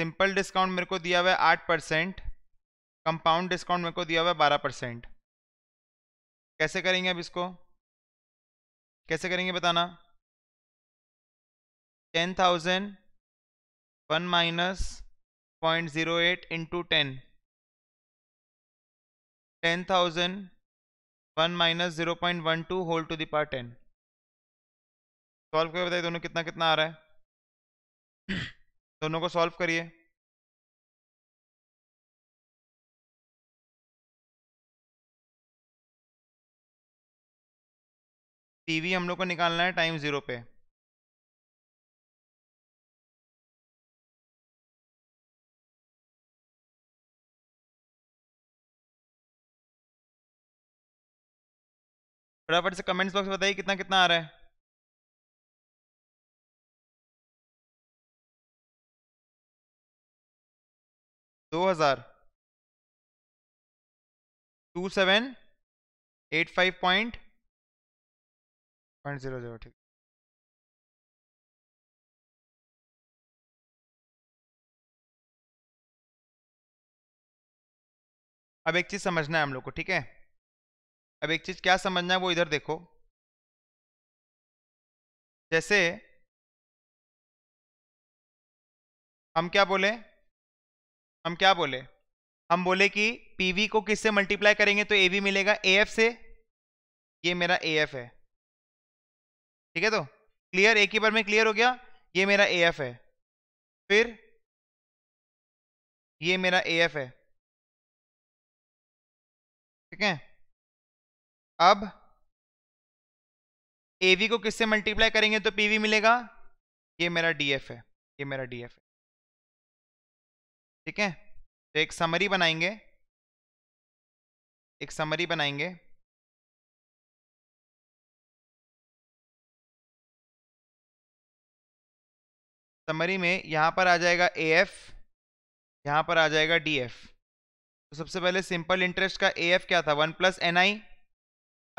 सिंपल डिस्काउंट मेरे को दिया हुआ है आठ परसेंट कंपाउंड डिस्काउंट मेरे को दिया हुआ है बारह परसेंट कैसे करेंगे अब इसको कैसे करेंगे बताना ten thousand one minus point zero eight into ten ten thousand one minus zero point one two whole to power ten solve करके बताइए दोनों कितना कितना आ रहा है दोनों को सॉल्व करिए टीवी हम लोग को निकालना है टाइम ज़ीरो पे फटाफट से कमेंट्स बॉक्स में बताइए कितना कितना आ रहा है दो हजार two seven eight five point point zero zero ठीक अब एक चीज़ समझना है हम लोग को ठीक है अब एक चीज़ क्या समझना है वो इधर देखो जैसे हम क्या बोले हम क्या बोले हम बोले कि पीवी को किससे मल्टीप्लाई करेंगे तो एवी मिलेगा एएफ से ये मेरा एएफ है ठीक है तो क्लियर एक ही बार में क्लियर हो गया ये मेरा ए एफ है फिर ये मेरा ए एफ है ठीक है अब ए को किससे मल्टीप्लाई करेंगे तो पी वी मिलेगा ये मेरा डी है ये मेरा डी है ठीक है तो एक समरी बनाएंगे एक समरी बनाएंगे समरी में यहाँ पर आ जाएगा ए एफ यहाँ पर आ जाएगा डी एफ तो सबसे पहले सिंपल इंटरेस्ट का ए एफ क्या था वन प्लस एन आई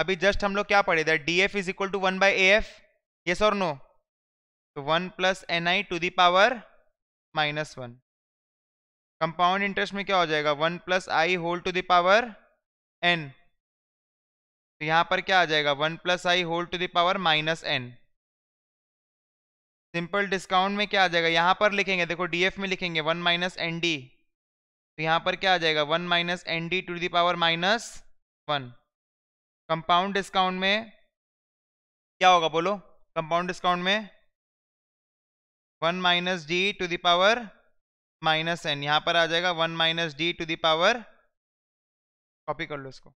अभी जस्ट हम लोग क्या पढ़े थे D F is equal to one by A F yes और नो तो one plus N I to the power minus one compound interest में क्या हो जाएगा one plus I whole to the power N तो यहाँ पर क्या आ जाएगा one plus I whole to the power minus N simple discount में क्या आ जाएगा यहाँ पर लिखेंगे देखो डीएफ में लिखेंगे वन माइनस एन डी तो यहाँ पर क्या आ जाएगा one minus N D to the power minus one compound discount में क्या होगा बोलो कंपाउंड डिस्काउंट में one minus D to the power minus N यहाँ पर आ जाएगा one minus D to the power copy कर लो इसको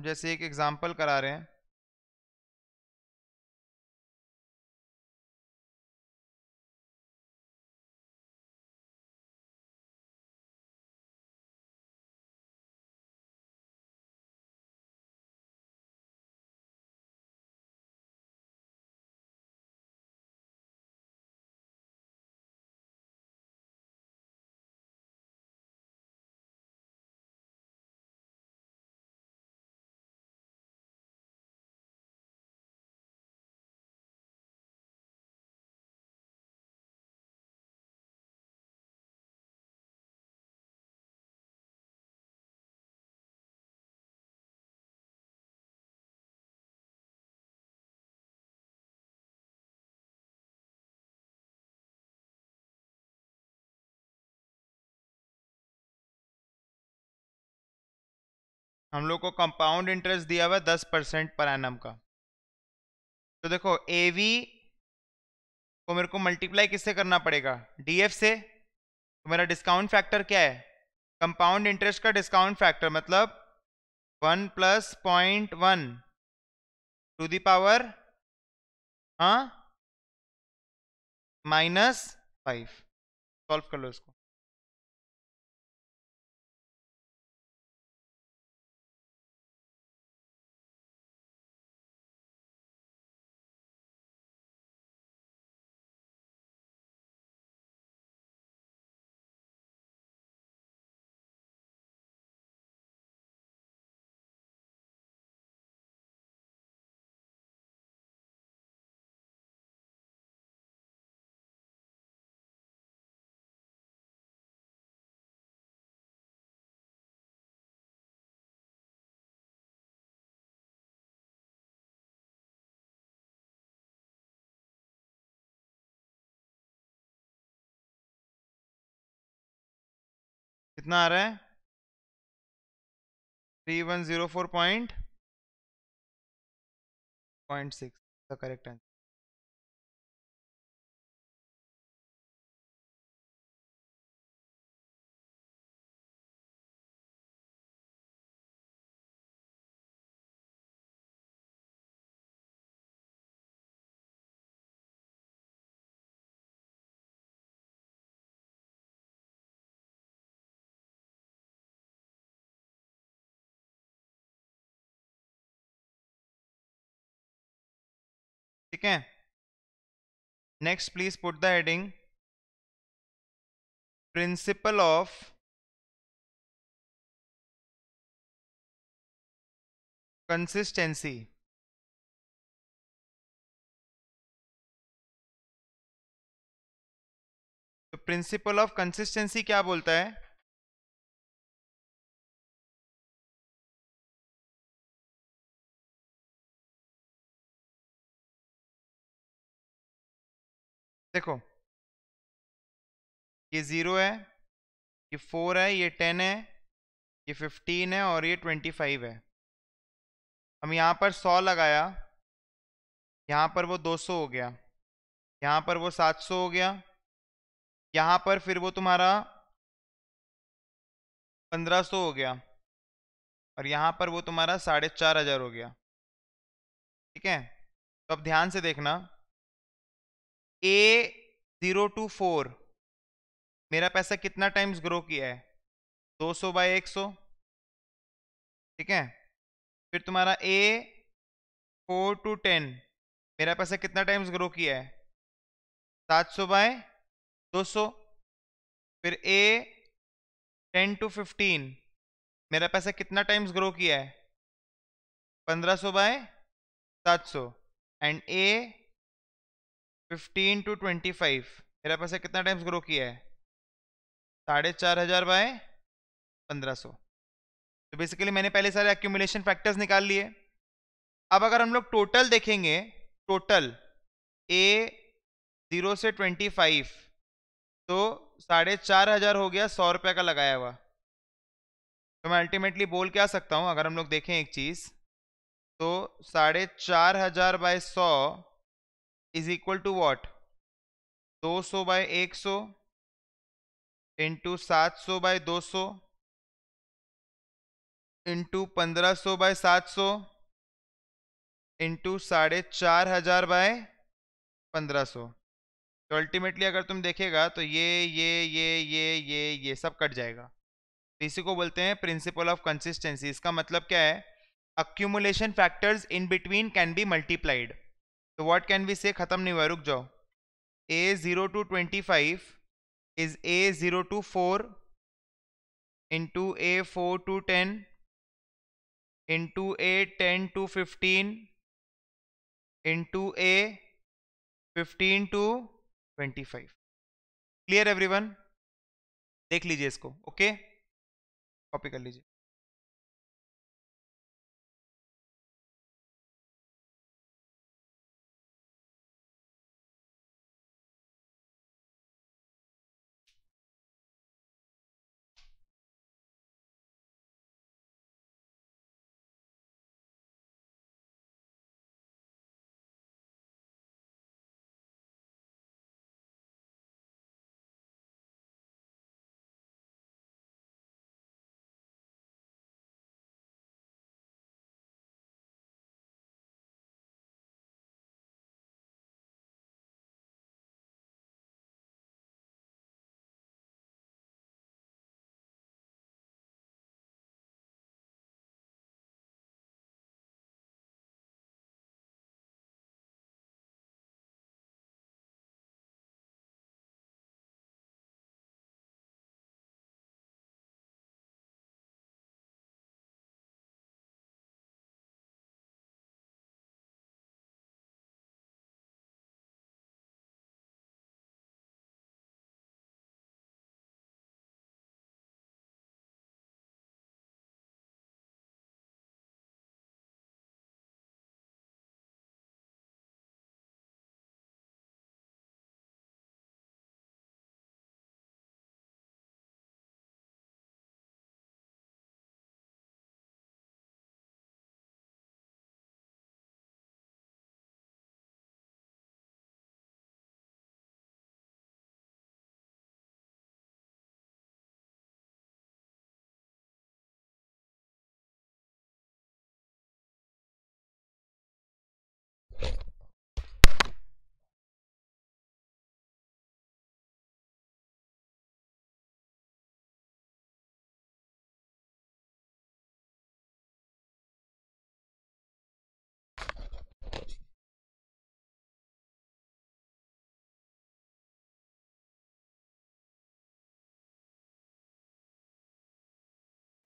हम जैसे एक एग्जाम्पल करा रहे हैं हम लोग को कंपाउंड इंटरेस्ट दिया हुआ है दस परसेंट पर एनम का तो देखो ए वी को मेरे को मल्टीप्लाई किससे करना पड़ेगा डीएफ से तो मेरा डिस्काउंट फैक्टर क्या है कंपाउंड इंटरेस्ट का डिस्काउंट फैक्टर मतलब one plus point one to the power हाँ माइनस फाइव सॉल्व कर लो इसको कितना आ रहा है three one zero four point point six the correct answer ठीक है next please put the heading principle of consistency तो प्रिंसिपल ऑफ कंसिस्टेंसी क्या बोलता है देखो ये ज़ीरो है ये फोर है ये टेन है ये फिफ्टीन है और ये ट्वेंटी फाइव है हम यहाँ पर सौ लगाया यहाँ पर वो दो सौ हो गया यहाँ पर वो सात सौ हो गया यहाँ पर फिर वो तुम्हारा पंद्रह सौ हो गया और यहाँ पर वो तुम्हारा साढ़े चार हजार हो गया ठीक है तो अब ध्यान से देखना ए ज़ीरो टू फोर मेरा पैसा कितना टाइम्स ग्रो किया है दो सौ बाय एक सौ ठीक है फिर तुम्हारा ए फोर टू टेन मेरा पैसा कितना टाइम्स ग्रो किया है सात सौ बाय दो सौ फिर ए टेन टू फिफ्टीन मेरा पैसा कितना टाइम्स ग्रो किया है पंद्रह सौ बाय सात सौ and A fifteen to twenty five मेरा पैसा कितना टाइम्स ग्रो किया है साढ़े चार हज़ार बाय पंद्रह सौ तो बेसिकली मैंने पहले सारे एक्यूमुलेशन फैक्टर्स निकाल लिए अब अगर हम लोग टोटल देखेंगे टोटल ए ज़ीरो से ट्वेंटी फाइव तो साढ़े चार हज़ार हो गया सौ रुपये का लगाया हुआ तो मैं अल्टीमेटली बोल के आ सकता हूँ अगर हम लोग देखें एक चीज़ तो साढ़े चार हज़ार बाय सौ इज इक्वल टू वॉट 200 सौ बाय एक सौ इंटू सात सौ बाय दो सौ इंटू पंद्रह सौ बाय सात सौ इंटू साढ़े चार हजार बाय पंद्रह सौ तो अल्टीमेटली अगर तुम देखेगा तो ये ये ये ये ये ये सब कट जाएगा तो इसी को बोलते हैं प्रिंसिपल ऑफ कंसिस्टेंसी इसका मतलब क्या है accumulation factors in between can be multiplied तो व्हाट कैन बी से ख़त्म नहीं हुआ रुक जाओ A zero to twenty five is A zero to four into A four to ten into A ten to fifteen into A fifteen to twenty five clear everyone देख लीजिए इसको ओके कॉपी कर लीजिए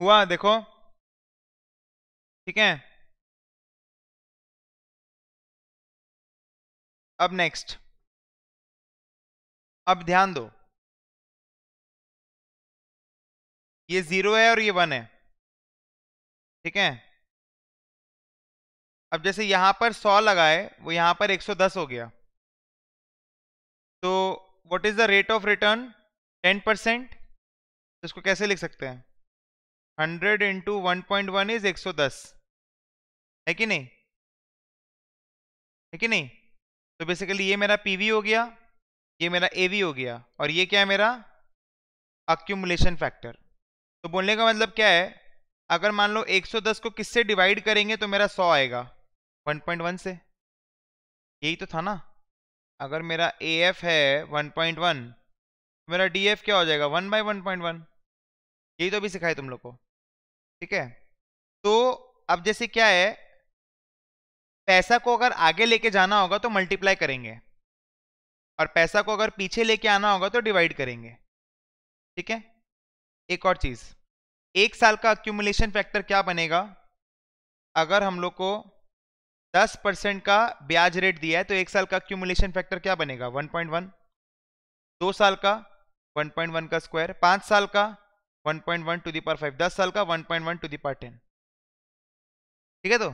हुआ देखो ठीक है अब नेक्स्ट अब ध्यान दो ये जीरो है और ये वन है ठीक है अब जैसे यहां पर सौ लगाए वो यहां पर एक सौ दस हो गया तो what is the rate of return ten percent इसको कैसे लिख सकते हैं hundred into one point one is एक सौ दस है कि नहीं है कि नहीं तो बेसिकली ये मेरा पीवी हो गया ये मेरा एवी हो गया और ये क्या है मेरा अक्यूमुलेशन फैक्टर तो बोलने का मतलब क्या है अगर मान लो 110 को किससे डिवाइड करेंगे तो मेरा 100 आएगा 1.1 से यही तो था ना अगर मेरा ए एफ है 1.1 तो मेरा डी एफ क्या हो जाएगा 1 बाई वन यही तो अभी सिखाए तुम लोग को ठीक है तो अब जैसे क्या है पैसा को अगर आगे लेके जाना होगा तो मल्टीप्लाई करेंगे और पैसा को अगर पीछे लेके आना होगा तो डिवाइड करेंगे ठीक है एक और चीज़ एक साल का अक्यूमुलेशन फैक्टर क्या बनेगा अगर हम लोग को 10 परसेंट का ब्याज रेट दिया है तो एक साल का अक्यूमुलेशन फैक्टर क्या बनेगा 1.1 दो साल का 1.1 का स्क्वायर पांच साल का one point one to the power five दस साल का one point one to the power ten ठीक है तो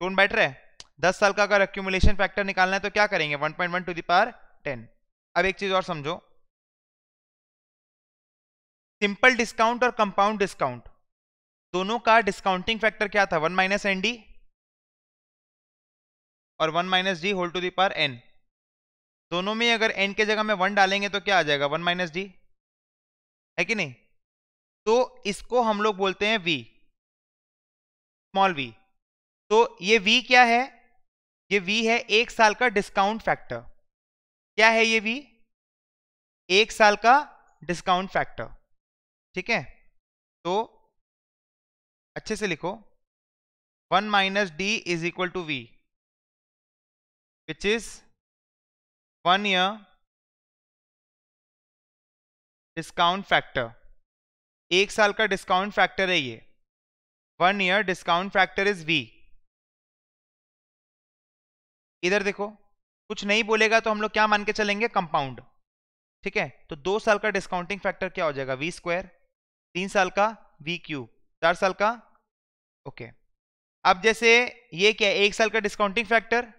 टोन बैठ रहा है दस साल का अगर एक्यूमुलेशन फैक्टर निकालना है तो क्या करेंगे one point one to the power ten अब एक चीज और समझो सिंपल डिस्काउंट और कंपाउंड डिस्काउंट दोनों का डिस्काउंटिंग फैक्टर क्या था वन माइनस एन डी और one minus D whole to the power N दोनों में अगर एन के जगह में वन डालेंगे तो क्या आ जाएगा वन माइनस डी है कि नहीं तो इसको हम लोग बोलते हैं वी स्मॉल वी तो ये वी क्या है ये वी है एक साल का डिस्काउंट फैक्टर क्या है ये वी एक साल का डिस्काउंट फैक्टर ठीक है तो अच्छे से लिखो one minus D is equal to V which is one year discount factor एक साल का डिस्काउंट फैक्टर है ये one year discount factor is V इधर देखो कुछ नहीं बोलेगा तो हम लोग क्या मान के चलेंगे कंपाउंड ठीक है तो दो साल का डिस्काउंटिंग फैक्टर क्या हो जाएगा वी स्क्वायर तीन साल का वी क्यूब चार साल का ओके okay. अब जैसे ये क्या है एक साल का डिस्काउंटिंग फैक्टर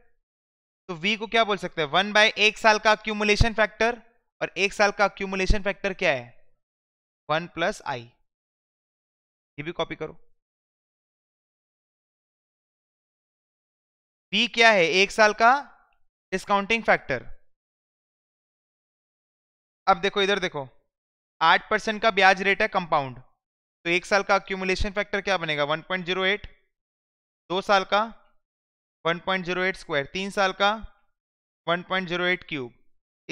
तो वी को क्या बोल सकते हैं वन बाय एक साल का अक्यूमुलेशन फैक्टर और एक साल का अक्यूमुलेशन फैक्टर क्या है वन प्लस आई ये भी कॉपी करो पी क्या है एक साल का डिस्काउंटिंग फैक्टर अब देखो इधर देखो आठ परसेंट का ब्याज रेट है कंपाउंड तो एक साल का अक्यूमुलेशन फैक्टर क्या बनेगा 1.08 दो साल का 1.08 स्क्वायर तीन साल का 1.08 क्यूब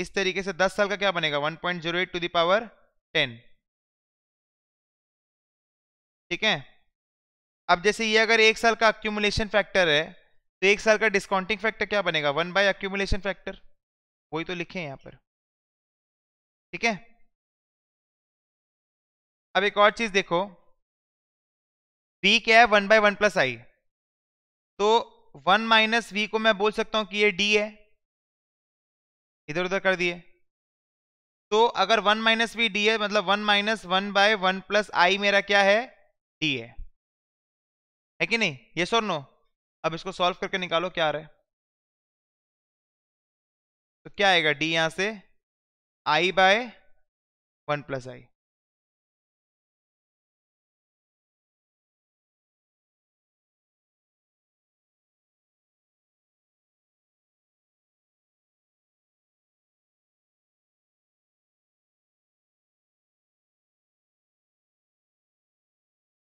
इस तरीके से 10 साल का क्या बनेगा 1.08 टू दी पावर टेन ठीक है अब जैसे ये अगर एक साल का अक्यूमुलेशन फैक्टर है तो एक साल का डिस्काउंटिंग फैक्टर क्या बनेगा वन बाय अक्यूमुलेशन फैक्टर वही तो लिखे हैं यहाँ पर ठीक है अब एक और चीज देखो वी क्या है one by one plus I तो वन माइनस वी को मैं बोल सकता हूं कि ये डी है इधर उधर कर दिए तो अगर वन माइनस वी डी है मतलब one minus one by one plus I मेरा क्या है डी है है कि नहीं ये सर नो अब इसको सॉल्व करके निकालो क्या आ रहा है तो क्या आएगा डी यहां से I by one plus I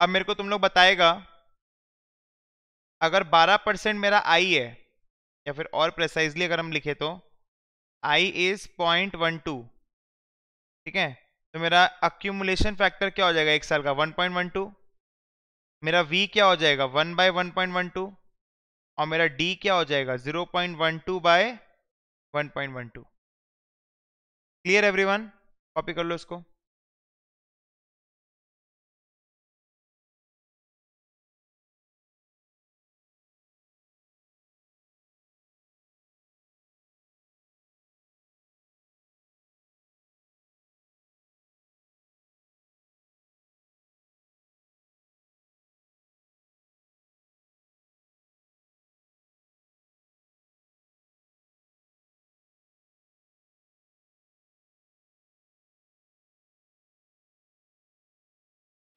अब मेरे को तुम लोग बताएगा अगर 12 परसेंट मेरा आई है या फिर और प्रेसाइजली अगर हम लिखे तो I is point one two ठीक है तो मेरा अक्यूमुलेशन फैक्टर क्या हो जाएगा एक साल का वन पॉइंट वन टू मेरा वी क्या हो जाएगा one by one point one two और मेरा डी क्या हो जाएगा zero point one two by one point one two clear one copy कर लो उसको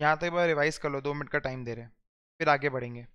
यहाँ तक रिवाइज कर लो दो मिनट का टाइम दे रहे हैं फिर आगे बढ़ेंगे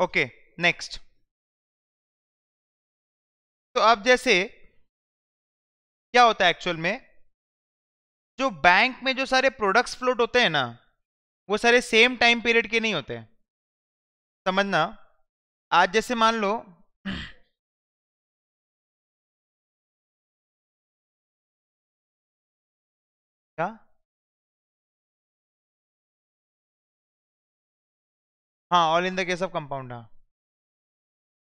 ओके नेक्स्ट तो अब जैसे क्या होता है एक्चुअल में जो बैंक में जो सारे प्रोडक्ट्स फ्लोट होते हैं ना वो सारे सेम टाइम पीरियड के नहीं होते समझना आज जैसे मान लो हाँ all in the case of compound हाँ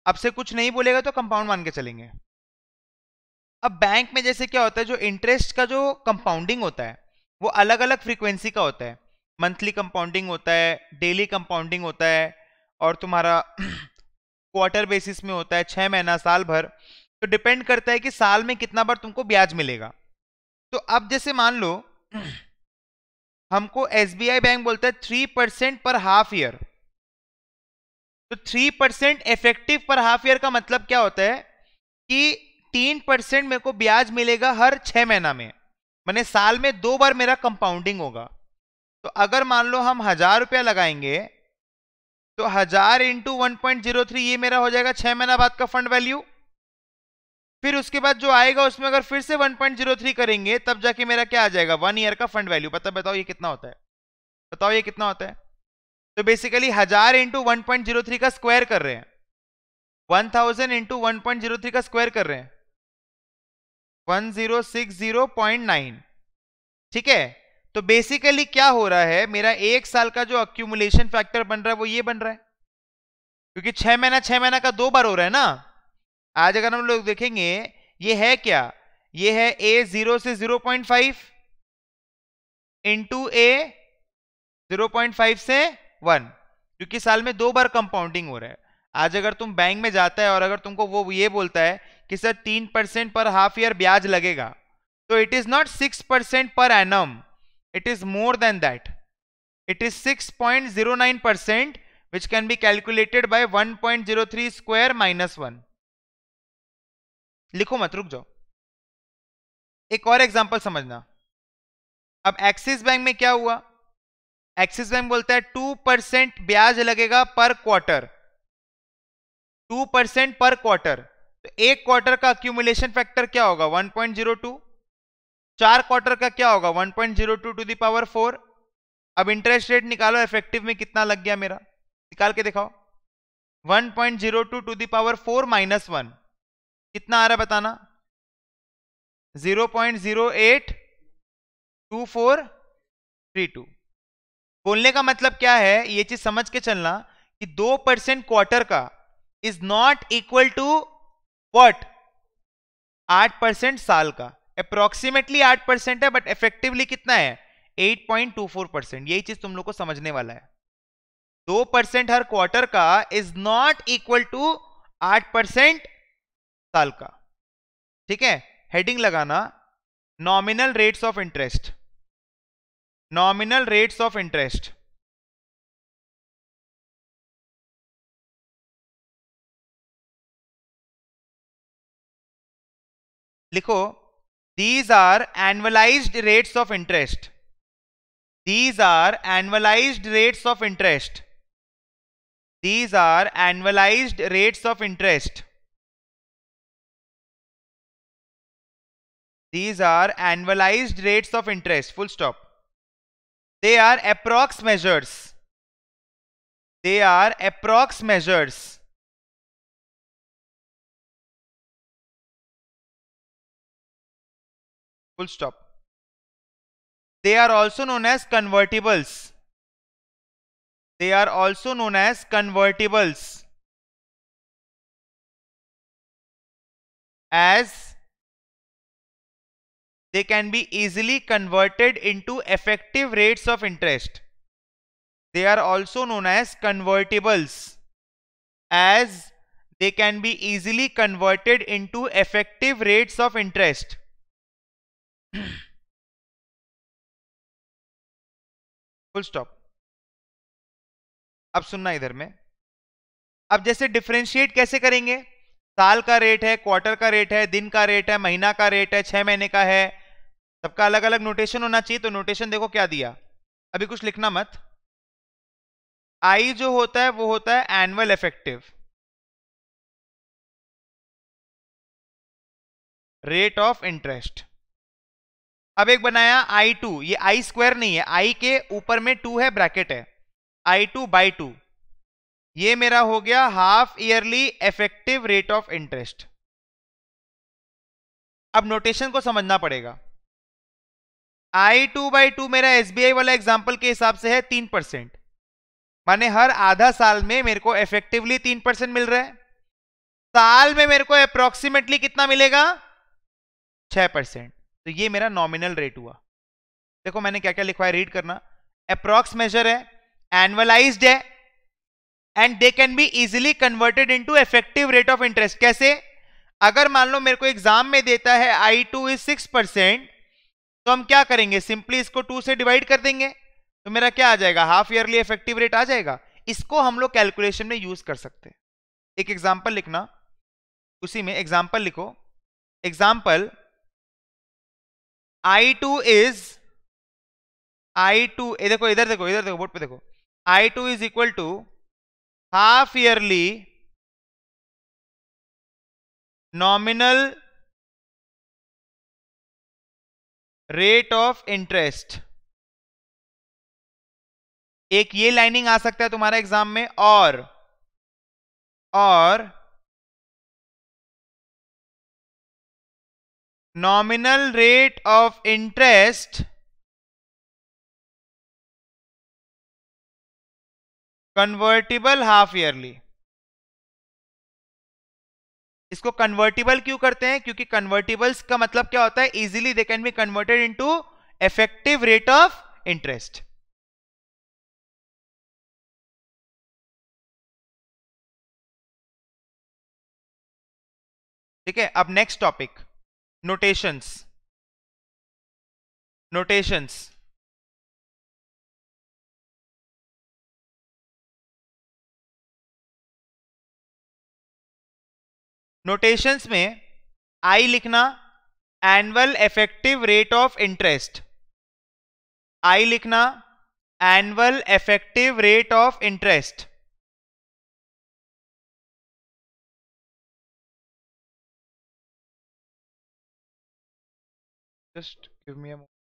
अब से कुछ नहीं बोलेगा तो कंपाउंड मान के चलेंगे अब बैंक में जैसे क्या होता है जो इंटरेस्ट का जो कंपाउंडिंग होता है वो अलग अलग फ्रीक्वेंसी का होता है मंथली कंपाउंडिंग होता है डेली कंपाउंडिंग होता है और तुम्हारा क्वार्टर बेसिस में होता है छः महीना साल भर तो डिपेंड करता है कि साल में कितना बार तुमको ब्याज मिलेगा तो अब जैसे मान लो हमको एस बैंक बोलता है थ्री परसेंट पर हाफ ईयर तो थ्री परसेंट इफेक्टिव पर हाफ ईयर का मतलब क्या होता है कि तीन परसेंट मेरे को ब्याज मिलेगा हर छह महीना में मैंने साल में दो बार मेरा कंपाउंडिंग होगा तो अगर मान लो हम हज़ार रुपया लगाएंगे तो हज़ार into one point zero three ये मेरा हो जाएगा छह महीना बाद का फंड वैल्यू फिर उसके बाद जो आएगा उसमें अगर फिर से वन पॉइंट जीरो थ्री करेंगे तब जाके मेरा क्या आ जाएगा वन ईयर का फंड वैल्यू पता बताओ ये कितना होता है बताओ ये कितना होता है तो बेसिकली हजार into one point zero three का स्क्वायर कर रहे हैं one thousand into one point zero three का स्क्वायर कर रहे हैं one zero six zero point nine ठीक है तो बेसिकली क्या हो रहा है मेरा एक साल का जो अक्यूमुलेशन फैक्टर बन रहा है वो ये बन रहा है क्योंकि छह महीना छह महीना का दो बार हो रहा है ना आज अगर हम लोग देखेंगे ये है क्या ये है ए जीरो से zero point five into a zero point five से वन क्योंकि साल में दो बार कंपाउंडिंग हो रहा है आज अगर तुम बैंक में जाता है और अगर तुमको वो ये बोलता है कि सर तीन परसेंट पर हाफ ईयर ब्याज लगेगा तो it is not six percent per annum it is more than that it is six point zero nine percent calculated can one point zero three square minus one लिखो मत रुक जाओ एक और एग्जाम्पल समझना अब एक्सिस बैंक में क्या हुआ एक्सिस बैंक बोलता है टू परसेंट ब्याज लगेगा per quarter two percent per quarter तो एक क्वार्टर का अक्यूमुलेशन फैक्टर क्या होगा 1.02 चार क्वार्टर का क्या होगा 1.02 टू दी पावर फोर अब इंटरेस्ट रेट निकालो इफेक्टिव में कितना लग गया मेरा निकाल के दिखाओ 1.02 to the power four minus one कितना आ रहा है बताना टू बोलने का मतलब क्या है ये चीज समझ के चलना कि दो परसेंट क्वार्टर का is not equal to what आठ परसेंट साल का अप्रोक्सीमेटली आठ परसेंट है बट इफेक्टिवली कितना है eight point two four percent यही चीज तुम लोग को समझने वाला है दो परसेंट हर क्वार्टर का इज नॉट इक्वल टू आठ परसेंट साल का ठीक है हेडिंग लगाना nominal rates of interest nominal rates of interest likho these are annualized rates of interest these are annualized rates of interest these are annualized rates of interest these are annualized rates of interest full stop they are approx measures. They are approx measures. Full stop. They are also known as convertibles. They are also known as convertibles. As they can be easily converted into effective rates of interest they are also known as convertibles as they can be easily converted into effective rates of interest full stop अब सुनना इधर में अब जैसे डिफ्रेंशिएट कैसे करेंगे साल का रेट है क्वार्टर का रेट है दिन का रेट है महीना का रेट है छह महीने का है सबका अलग अलग नोटेशन होना चाहिए तो नोटेशन देखो क्या दिया अभी कुछ लिखना मत आई जो होता है वो होता है annual effective rate of interest अब एक बनाया आई टू ये आई स्क्वायर नहीं है आई के ऊपर में टू है ब्रैकेट है आई टू बाई टू ये मेरा हो गया half yearly effective rate of interest अब नोटेशन को समझना पड़ेगा आई टू बाई टू मेरा एस वाला एग्जाम्पल के हिसाब से है तीन परसेंट माने हर आधा साल में मेरे को इफेक्टिवली तीन परसेंट मिल रहा है साल में मेरे को अप्रोक्सीमेटली कितना मिलेगा छह परसेंट तो ये मेरा नॉमिनल रेट हुआ देखो मैंने क्या क्या लिखवाया रीड करना अप्रोक्स मेजर है एनुअलाइज है and they can be easily converted into effective rate of interest कैसे अगर मान लो मेरे को एग्जाम में देता है i two is six percent तो हम क्या करेंगे सिंपली इसको टू से डिवाइड कर देंगे तो मेरा क्या आ जाएगा हाफ ईयरली इफेक्टिव रेट आ जाएगा इसको हम लोग कैलकुलेशन में यूज कर सकते हैं एक एग्जाम्पल लिखना उसी में एग्जाम्पल लिखो example i two is i two देखो इधर देखो इधर देखो बोर्ड पे देखो i two is equal to half yearly nominal rate of interest एक ये लाइनिंग आ सकता है तुम्हारा एग्जाम में और और nominal rate of interest convertible half yearly इसको कन्वर्टिबल क्यों करते हैं क्योंकि कन्वर्टिबल्स का मतलब क्या होता है easily they can be converted into effective rate of interest ठीक है अब next topic notations notations notations में आई लिखना annual effective rate of interest i लिखना annual effective rate of interest just give me a moment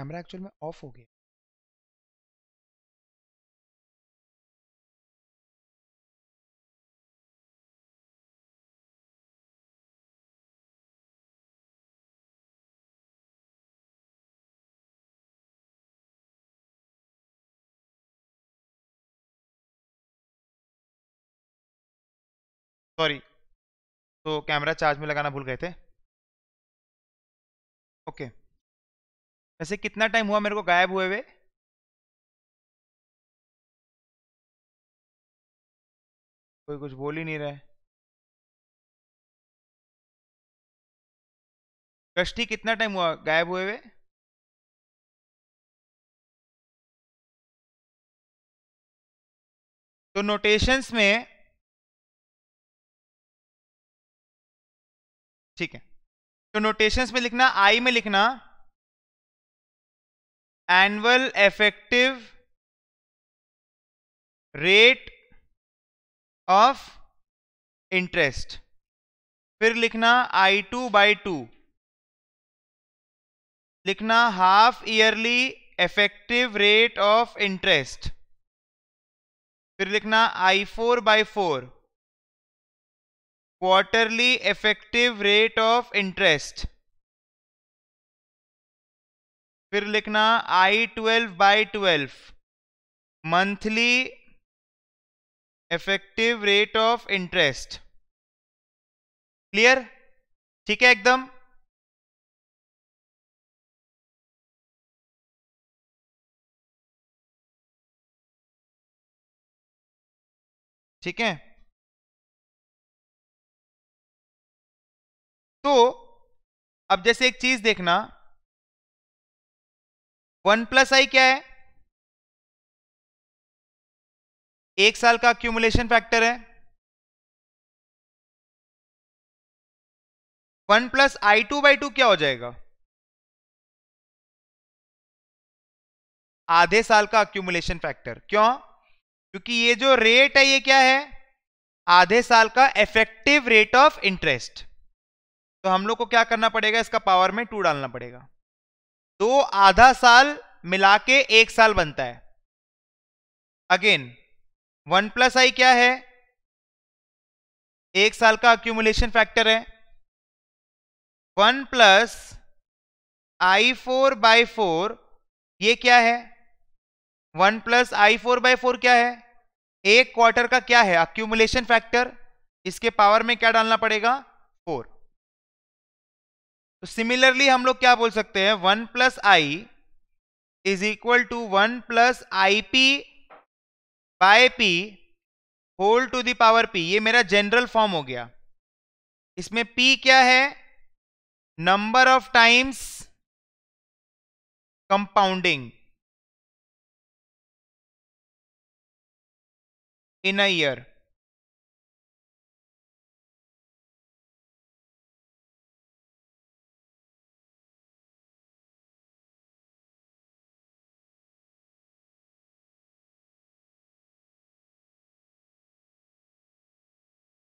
camera actual में ऑफ हो गया सॉरी तो कैमरा चार्ज में लगाना भूल गए थे ओके okay. वैसे कितना टाइम हुआ मेरे को गायब हुए हुए कोई कुछ बोल ही नहीं रहा है कष्टी कितना टाइम हुआ गायब हुए हुए तो नोटेशंस में ठीक है तो नोटेशंस में लिखना आई में लिखना annual effective rate of interest फिर लिखना आई टू बाई टू लिखना half yearly effective rate of interest फिर लिखना i four by four quarterly effective rate of interest फिर लिखना i twelve by twelve monthly effective rate of interest clear ठीक है एकदम ठीक है तो अब जैसे एक चीज देखना वन प्लस आई क्या है एक साल का अक्यूमुलेशन फैक्टर है one plus i two by two क्या हो जाएगा आधे साल का अक्यूमुलेशन फैक्टर क्यों क्योंकि ये जो रेट है ये क्या है आधे साल का इफेक्टिव रेट ऑफ इंटरेस्ट तो हम लोग को क्या करना पड़ेगा इसका पावर में टू डालना पड़ेगा तो आधा साल मिला के एक साल बनता है अगेन वन प्लस आई क्या है एक साल का अक्यूमुलेशन फैक्टर है one plus i four by four ये क्या है one plus i four by four क्या है एक क्वार्टर का क्या है अक्यूमुलेशन फैक्टर इसके पावर में क्या डालना पड़ेगा फोर तो सिमिलरली हम लोग क्या बोल सकते हैं one plus i is equal to one plus i p by p whole to the power p ये मेरा जनरल फॉर्म हो गया इसमें पी क्या है number of times compounding in a year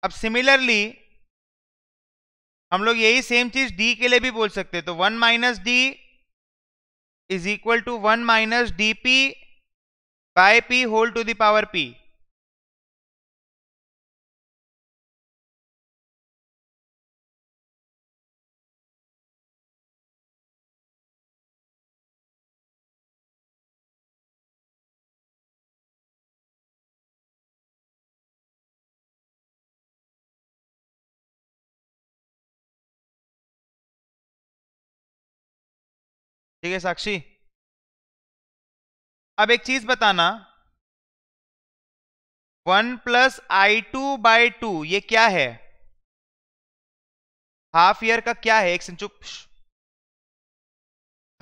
अब सिमिलरली हम लोग यही सेम चीज डी के लिए भी बोल सकते हैं तो one minus D is equal to one minus d p by p whole to the power p ठीक है साक्षी अब एक चीज बताना one plus i two by two ये क्या है हाफ ईयर का क्या है एक संचुप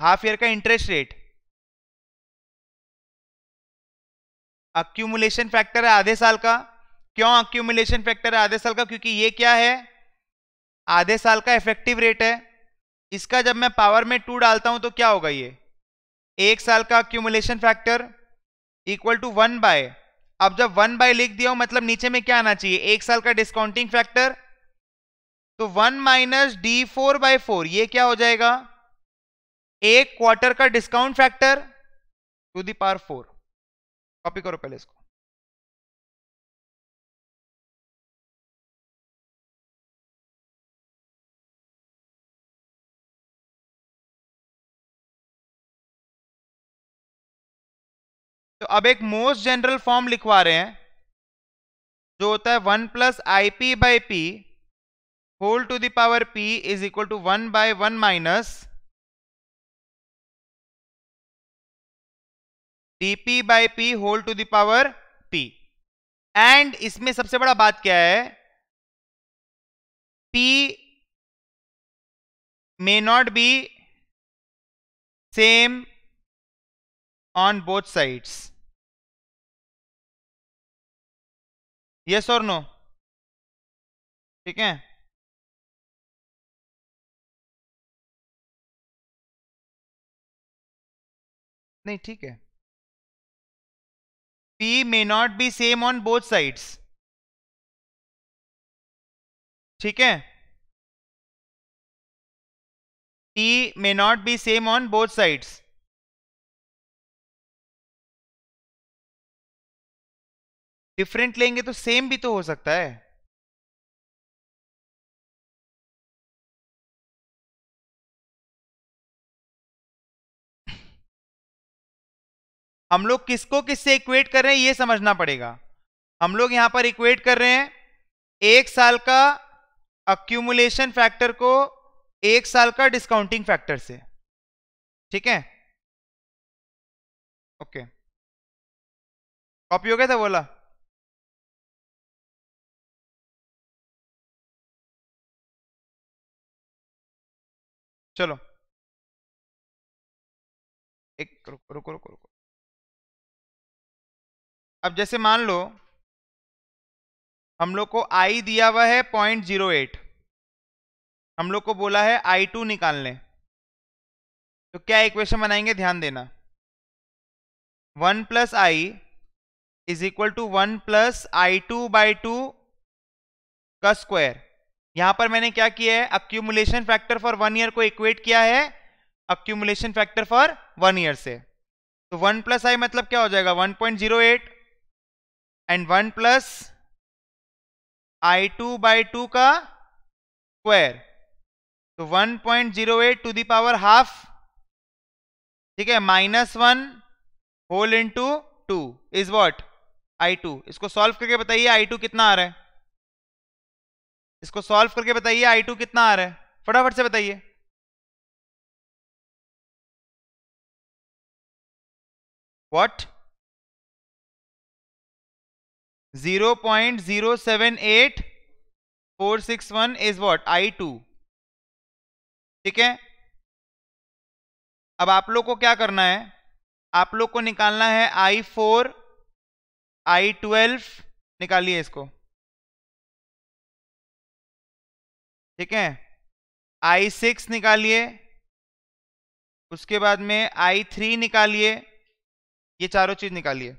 हाफ ईयर का इंटरेस्ट रेट अक्यूमुलेशन फैक्टर है आधे साल का क्यों अक्यूमुलेशन फैक्टर है आधे साल का क्योंकि ये क्या है आधे साल का इफेक्टिव रेट है इसका जब मैं पावर में टू डालता हूं तो क्या होगा ये एक साल का accumulation factor equal to one by अब जब वन बाय लिख दिया हूं मतलब नीचे में क्या आना चाहिए एक साल का डिस्काउंटिंग फैक्टर तो one minus d four by four ये क्या हो जाएगा एक क्वार्टर का discount factor to the power four copy करो पहले इसको अब एक मोस्ट जनरल फॉर्म लिखवा रहे हैं जो होता है one plus i p by p whole to the power p is equal to one by one minus p by p whole to the power p and इसमें सबसे बड़ा बात क्या है p may not be same on both sides yes और नो ठीक है नहीं ठीक है p may not be same on both sides ठीक है p may not be same on both sides different लेंगे तो सेम भी तो हो सकता है हम लोग किसको किससे इक्वेट कर रहे हैं ये समझना पड़ेगा हम लोग यहां पर इक्वेट कर रहे हैं एक साल का अक्यूमुलेशन फैक्टर को एक साल का डिस्काउंटिंग फैक्टर से ठीक है ओके कॉपी हो गया था बोला चलो एक रुको रुको रुको रुको अब जैसे मान लो हम लोग को आई दिया हुआ है पॉइंट जीरो एट हम लोग को बोला है आई टू निकालने तो क्या इक्वेशन बनाएंगे ध्यान देना one plus i is equal to one plus i two by two का स्क्वायर यहां पर मैंने क्या किया है accumulation factor for one year को इक्वेट किया है accumulation factor for one year से तो वन प्लस आई मतलब क्या हो जाएगा one point zero eight and one plus i two by two का स्क्वायर तो one point zero eight to the power half ठीक है minus one whole into two is what i two इसको सॉल्व करके बताइए आई टू कितना आ रहा है इसको सॉल्व करके बताइए आई टू कितना आ रहा है फटाफट से बताइए what zero point zero seven eight four six one is what i two ठीक है अब आप लोग को क्या करना है आप लोग को निकालना है आई फोर आई ट्वेल्व निकालिए इसको ठीक है आई सिक्स निकालिए उसके बाद में आई थ्री निकालिए ये चारों चीज निकालिए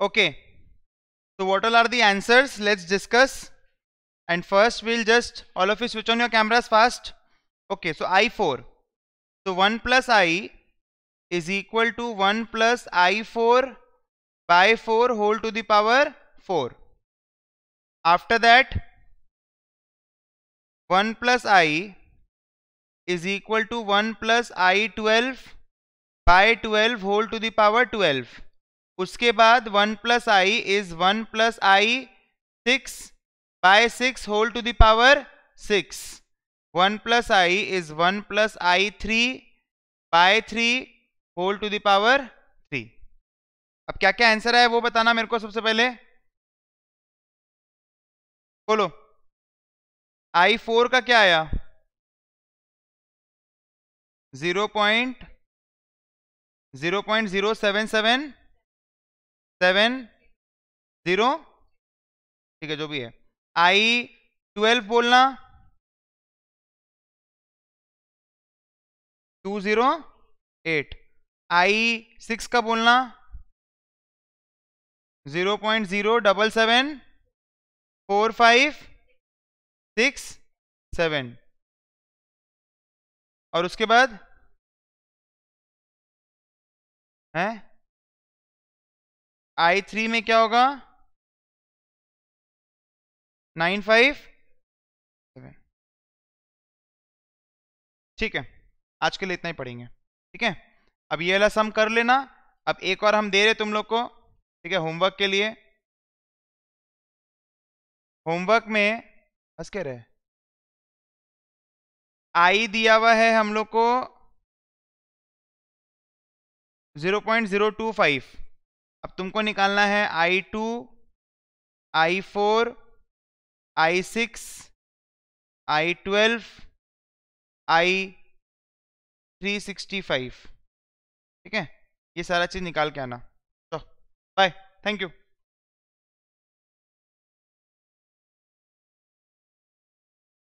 Okay. So what all are the answers? Let's discuss. And first we'll just, all of you switch on your cameras fast. Okay, so I4. So 1 plus I is equal to 1 plus I4 by 4 whole to the power 4. After that, 1 plus I is equal to 1 plus I12 by 12 whole to the power 12. उसके बाद one plus i is one plus i six by six whole to the power six one plus i is one plus i three by three whole to the power three अब क्या क्या आंसर है वो बताना मेरे को सबसे पहले बोलो आई फोर का क्या आया zero point zero point zero seven seven seven zero ठीक है जो भी है आई ट्वेल्व बोलना two zero eight i six का बोलना zero point zero double seven four five six seven और उसके बाद है आई थ्री में क्या होगा नाइन फाइव ठीक है आज के लिए इतना ही पढ़ेंगे ठीक है अब ये वाला सम कर लेना अब एक और हम दे रहे तुम लोग को ठीक है होमवर्क के लिए होमवर्क में बस कह रहे आई दिया हुआ है हम लोग को zero point zero two five अब तुमको निकालना है i two i four i six i twelve i three sixty five ठीक है ये सारा चीज़ निकाल के आना तो बाय थैंक यू